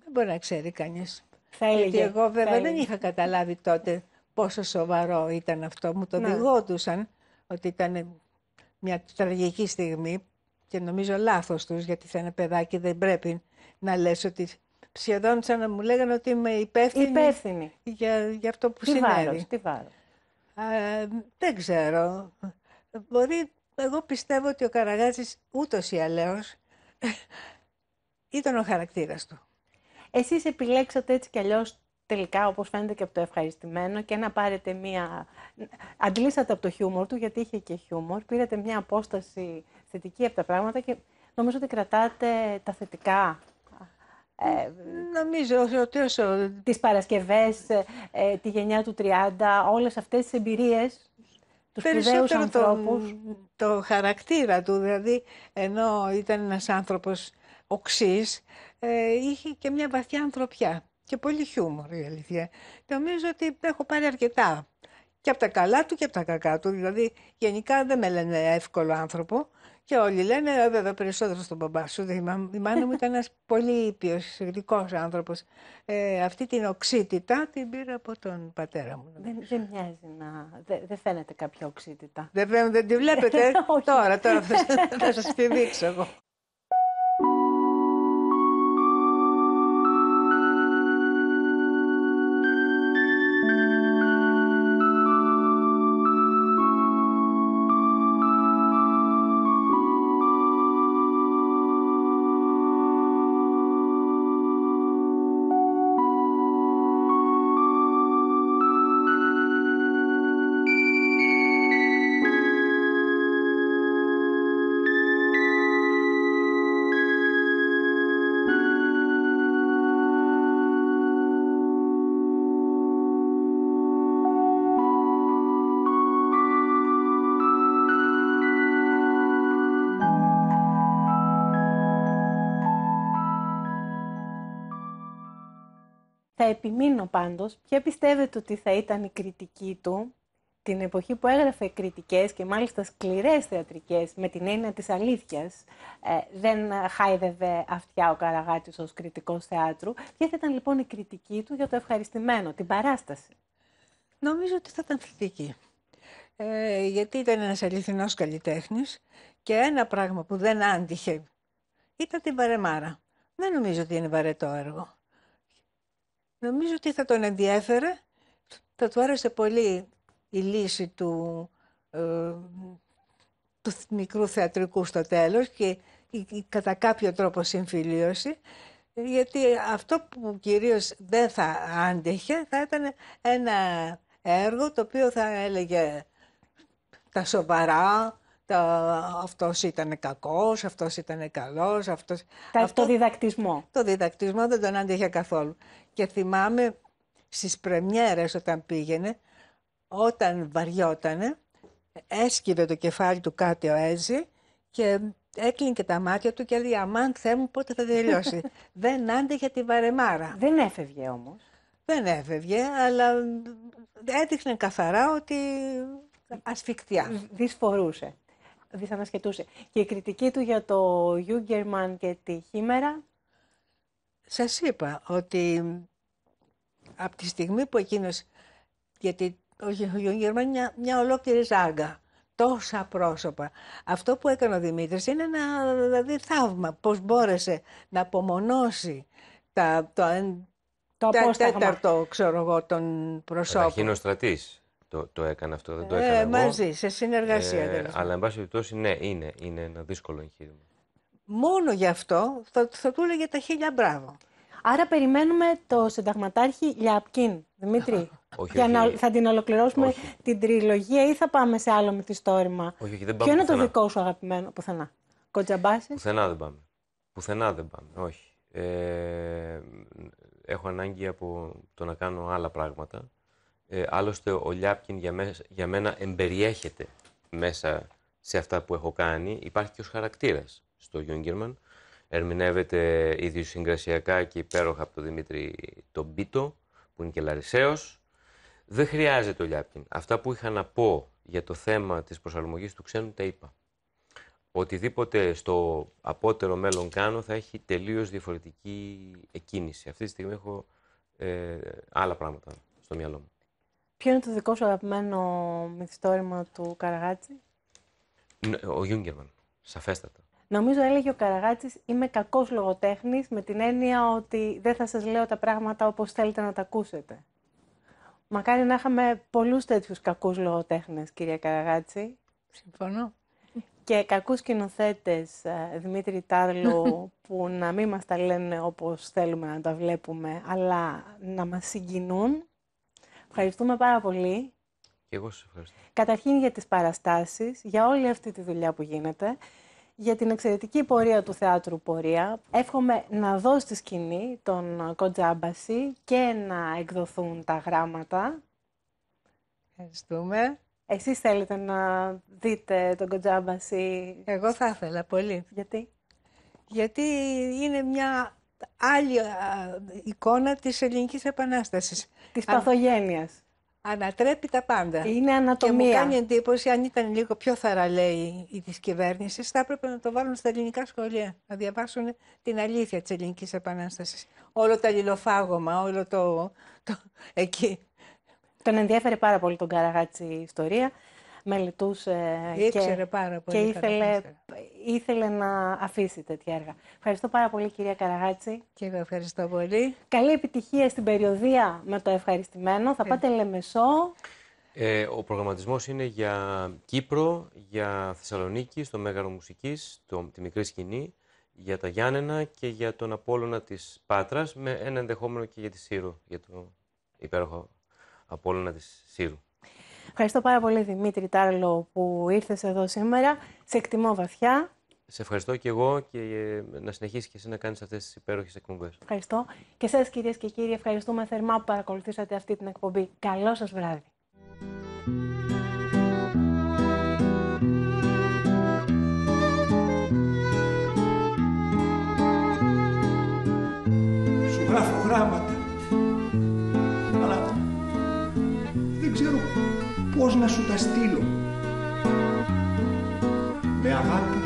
Δεν μπορεί να ξέρει κανείς. Θα εγώ βέβαια δεν είχα καταλάβει τότε πόσο σοβαρό ήταν αυτό. Μου το διγόντουσαν ότι ήταν μια τραγική στιγμή και νομίζω λάθος τους γιατί θα είναι παιδάκι δεν πρέπει να λες ότι σχεδόν σαν να μου λέγανε ότι είμαι υπεύθυνη, υπεύθυνη. Για, για αυτό που τι συνέβη. Βάρος, τι βάρος. Α, δεν ξέρω. Μπορεί, εγώ πιστεύω ότι ο Καραγάζης ούτως ή αλλαίως ήταν ο χαρακτήρας του. Εσείς επιλέξατε έτσι κι αλλιώς τελικά, όπως φαίνεται και από το ευχαριστημένο, και να πάρετε μία... Αντλήσατε από το χιούμορ του, γιατί είχε και χιούμορ, πήρατε μία απόσταση θετική από τα πράγματα και νομίζω ότι κρατάτε τα θετικά. Ε, νομίζω ότι όσο... Τις Παρασκευές, ε, ε, τη γενιά του 30, όλες αυτές τις εμπειρίες τους Περισσότερο ανθρώπους. Το, το χαρακτήρα του, δηλαδή, ενώ ήταν ένας άνθρωπος οξύς, ε, είχε και μια βαθιά ανθρωπιά και πολύ χιούμορ η αλήθεια. Νομίζω ότι έχω πάρει αρκετά και από τα καλά του και από τα κακά του. Δηλαδή, γενικά δεν με λένε εύκολο άνθρωπο. Και όλοι λένε, «Ε, βέβαια, περισσότερο στον μπαμπά σου. Δηλαδή, η μάνα μου ήταν ένας πολύ ήπιος, γλυκός άνθρωπος. Ε, αυτή την οξύτητα την πήρα από τον πατέρα μου. Δεν, δεν μοιάζει να. Δεν φαίνεται κάποια οξύτητα. Δεν, δεν τη βλέπετε. τώρα, τώρα θα, θα σας τη δείξω εγώ. επιμείνω πάντως, ποια πιστεύετε ότι θα ήταν η κριτική του την εποχή που έγραφε κριτικές και μάλιστα σκληρές θεατρικές με την έννοια της αλήθειας, ε, δεν χάιδευε αυτιά ο Καραγάτης ως κριτικός θεάτρου. Ποια θα ήταν λοιπόν η κριτική του για το ευχαριστημένο, την παράσταση. Νομίζω ότι θα ήταν θετική. Ε, γιατί ήταν ένας αληθινός καλλιτέχνης και ένα πράγμα που δεν άντυχε ήταν την παρεμάρα. Δεν νομίζω ότι είναι βαρετό έργο. Νομίζω ότι θα τον ενδιέφερε, θα του άρεσε πολύ η λύση του, ε, του μικρού θεατρικού στο τέλος και η, κατά κάποιο τρόπο συμφιλίωση, γιατί αυτό που κυρίως δεν θα άντεχε θα ήταν ένα έργο το οποίο θα έλεγε τα σοβαρά, τα, αυτός ήταν κακός, αυτός ήταν καλός, αυτός... αυτό, το διδακτισμό. Το διδακτισμό δεν τον άντεχε καθόλου. Και θυμάμαι στις πρεμιέρες όταν πήγαινε, όταν βαριότανε, έσκυβε το κεφάλι του κάτι ο Έζη και έκλεινε και τα μάτια του και λέει «Αμάν, Θεέ μου, πότε θα τελειώσει». δεν άντεχε τη βαρεμάρα. Δεν έφευγε όμως. Δεν έφευγε, αλλά έδειχνε καθαρά ότι ασφικτιά. Δυσφορούσε δυσανασχετούσε. Και η κριτική του για το Γιούγκερμαν και τη Χήμερα. Σας είπα ότι από τη στιγμή που εκείνος, γιατί ο Γιούγκερμαν μια, μια ολόκληρη ζάγκα, τόσα πρόσωπα. Αυτό που έκανε ο Δημήτρης είναι ένα δηλαδή, θαύμα, πώς μπόρεσε να απομονώσει τα, το, το, Τα τέταρτο, ξέρω εγώ, των προσώπων. Καταρχήν ο στρατής το, το έκανε αυτό, δεν το ε, έκανα ε, εγώ. Μαζί, σε συνεργασία. Ε, αλλά, εν πάση περιπτώσει, ναι, είναι, είναι ένα δύσκολο εγχείρημα. Μόνο γι' αυτό θα, θα του έλεγε τα χίλια μπράβο. Άρα περιμένουμε το συνταγματάρχη Λιαπκίν, Δημήτρη. Όχι, για να, θα την ολοκληρώσουμε όχι. την τριλογία ή θα πάμε σε άλλο μυθιστόρημα. Όχι, όχι, δεν πάμε Ποιο είναι πουθενά. το δικό σου αγαπημένο πουθενά. Κοντζαμπάσει. Πουθενά δεν πάμε. Πουθενά δεν πάμε, όχι. Ε, έχω ανάγκη από το να κάνω άλλα πράγματα. Ε, άλλωστε, ο Λιάπκιν για, μέσα, για μένα εμπεριέχεται μέσα σε αυτά που έχω κάνει. Υπάρχει και ως χαρακτήρας στο Γιούγκερμαν. Ερμηνεύεται ιδιοσυγκρασιακά και υπέροχα από τον Δημήτρη τον Πίτο, που είναι και Λαρισαίος. Δεν χρειάζεται ο Λιάπκιν. Αυτά που είχα να πω για το θέμα της προσαρμογής του ξένου τα είπα. Οτιδήποτε στο απότερο μέλλον κάνω θα έχει τελείως διαφορετική εκκίνηση. Αυτή τη στιγμή έχω ε, άλλα πράγματα στο μυαλό μου. Ποιο είναι το δικό σου αγαπημένο μυθιστόρημα του Καραγάτση. Ο Γιούγκερμαν, σαφέστατα. Νομίζω έλεγε ο Καραγάτσης «Είμαι κακός λογοτέχνης» με την έννοια ότι δεν θα σας λέω τα πράγματα όπως θέλετε να τα ακούσετε. Μακάρι να είχαμε πολλούς τέτοιους κακούς λογοτέχνες, κυρία Καραγάτση. Συμφωνώ. Και κακούς σκηνοθέτες ε, Δημήτρη Τάρλου, που να μην μας τα λένε όπως θέλουμε να τα βλέπουμε, αλλά να μας συγκινούν ευχαριστούμε πάρα πολύ. Και εγώ σας ευχαριστώ. Καταρχήν για τις παραστάσεις, για όλη αυτή τη δουλειά που γίνεται, για την εξαιρετική πορεία του θεάτρου πορεία. Εύχομαι να δω στη σκηνή τον Κοντζάμπαση και να εκδοθούν τα γράμματα. Ευχαριστούμε. Εσείς θέλετε να δείτε τον Κοντζάμπαση. Εγώ θα ήθελα πολύ. Γιατί? Γιατί είναι μια άλλη εικόνα της ελληνικής επανάστασης. Της παθογένειας. Ανατρέπει τα πάντα. Είναι ανατομία. Και μου κάνει εντύπωση, αν ήταν λίγο πιο θαραλέοι οι της κυβέρνησης, θα έπρεπε να το βάλουν στα ελληνικά σχολεία. Να διαβάσουν την αλήθεια της ελληνικής επανάστασης, Όλο το αλληλοφάγωμα, όλο το, το εκεί. Τον ενδιαφέρει πάρα πολύ τον Καραγάτση η ιστορία μελετούσε και, πάρα πολύ και ήθελε, ήθελε να αφήσει τέτοια έργα. Ευχαριστώ πάρα πολύ κυρία Καραγάτση. Και εγώ ευχαριστώ πολύ. Καλή επιτυχία στην περιοδία με το ευχαριστημένο. Θα πάτε ε. Λεμεσό. Ε, ο προγραμματισμός είναι για Κύπρο, για Θεσσαλονίκη, στο Μέγαρο Μουσικής, το, τη μικρή σκηνή, για τα Γιάννενα και για τον Απόλλωνα της Πάτρας, με ένα ενδεχόμενο και για τη Σύρου. για το υπέροχο Απόλλωνα της Σύρου. Ευχαριστώ πάρα πολύ, Δημήτρη Τάρλο, που ήρθες εδώ σήμερα. Σε εκτιμώ βαθιά. Σε ευχαριστώ και εγώ και ε, να συνεχίσεις και εσύ να κάνεις αυτές τις υπέροχες εκπομπές. Ευχαριστώ. Και εσάς, κυρίες και κύριοι, ευχαριστούμε θερμά που παρακολουθήσατε αυτή την εκπομπή. Καλό σας βράδυ. πώς να σου τα στείλω. Με αγάπη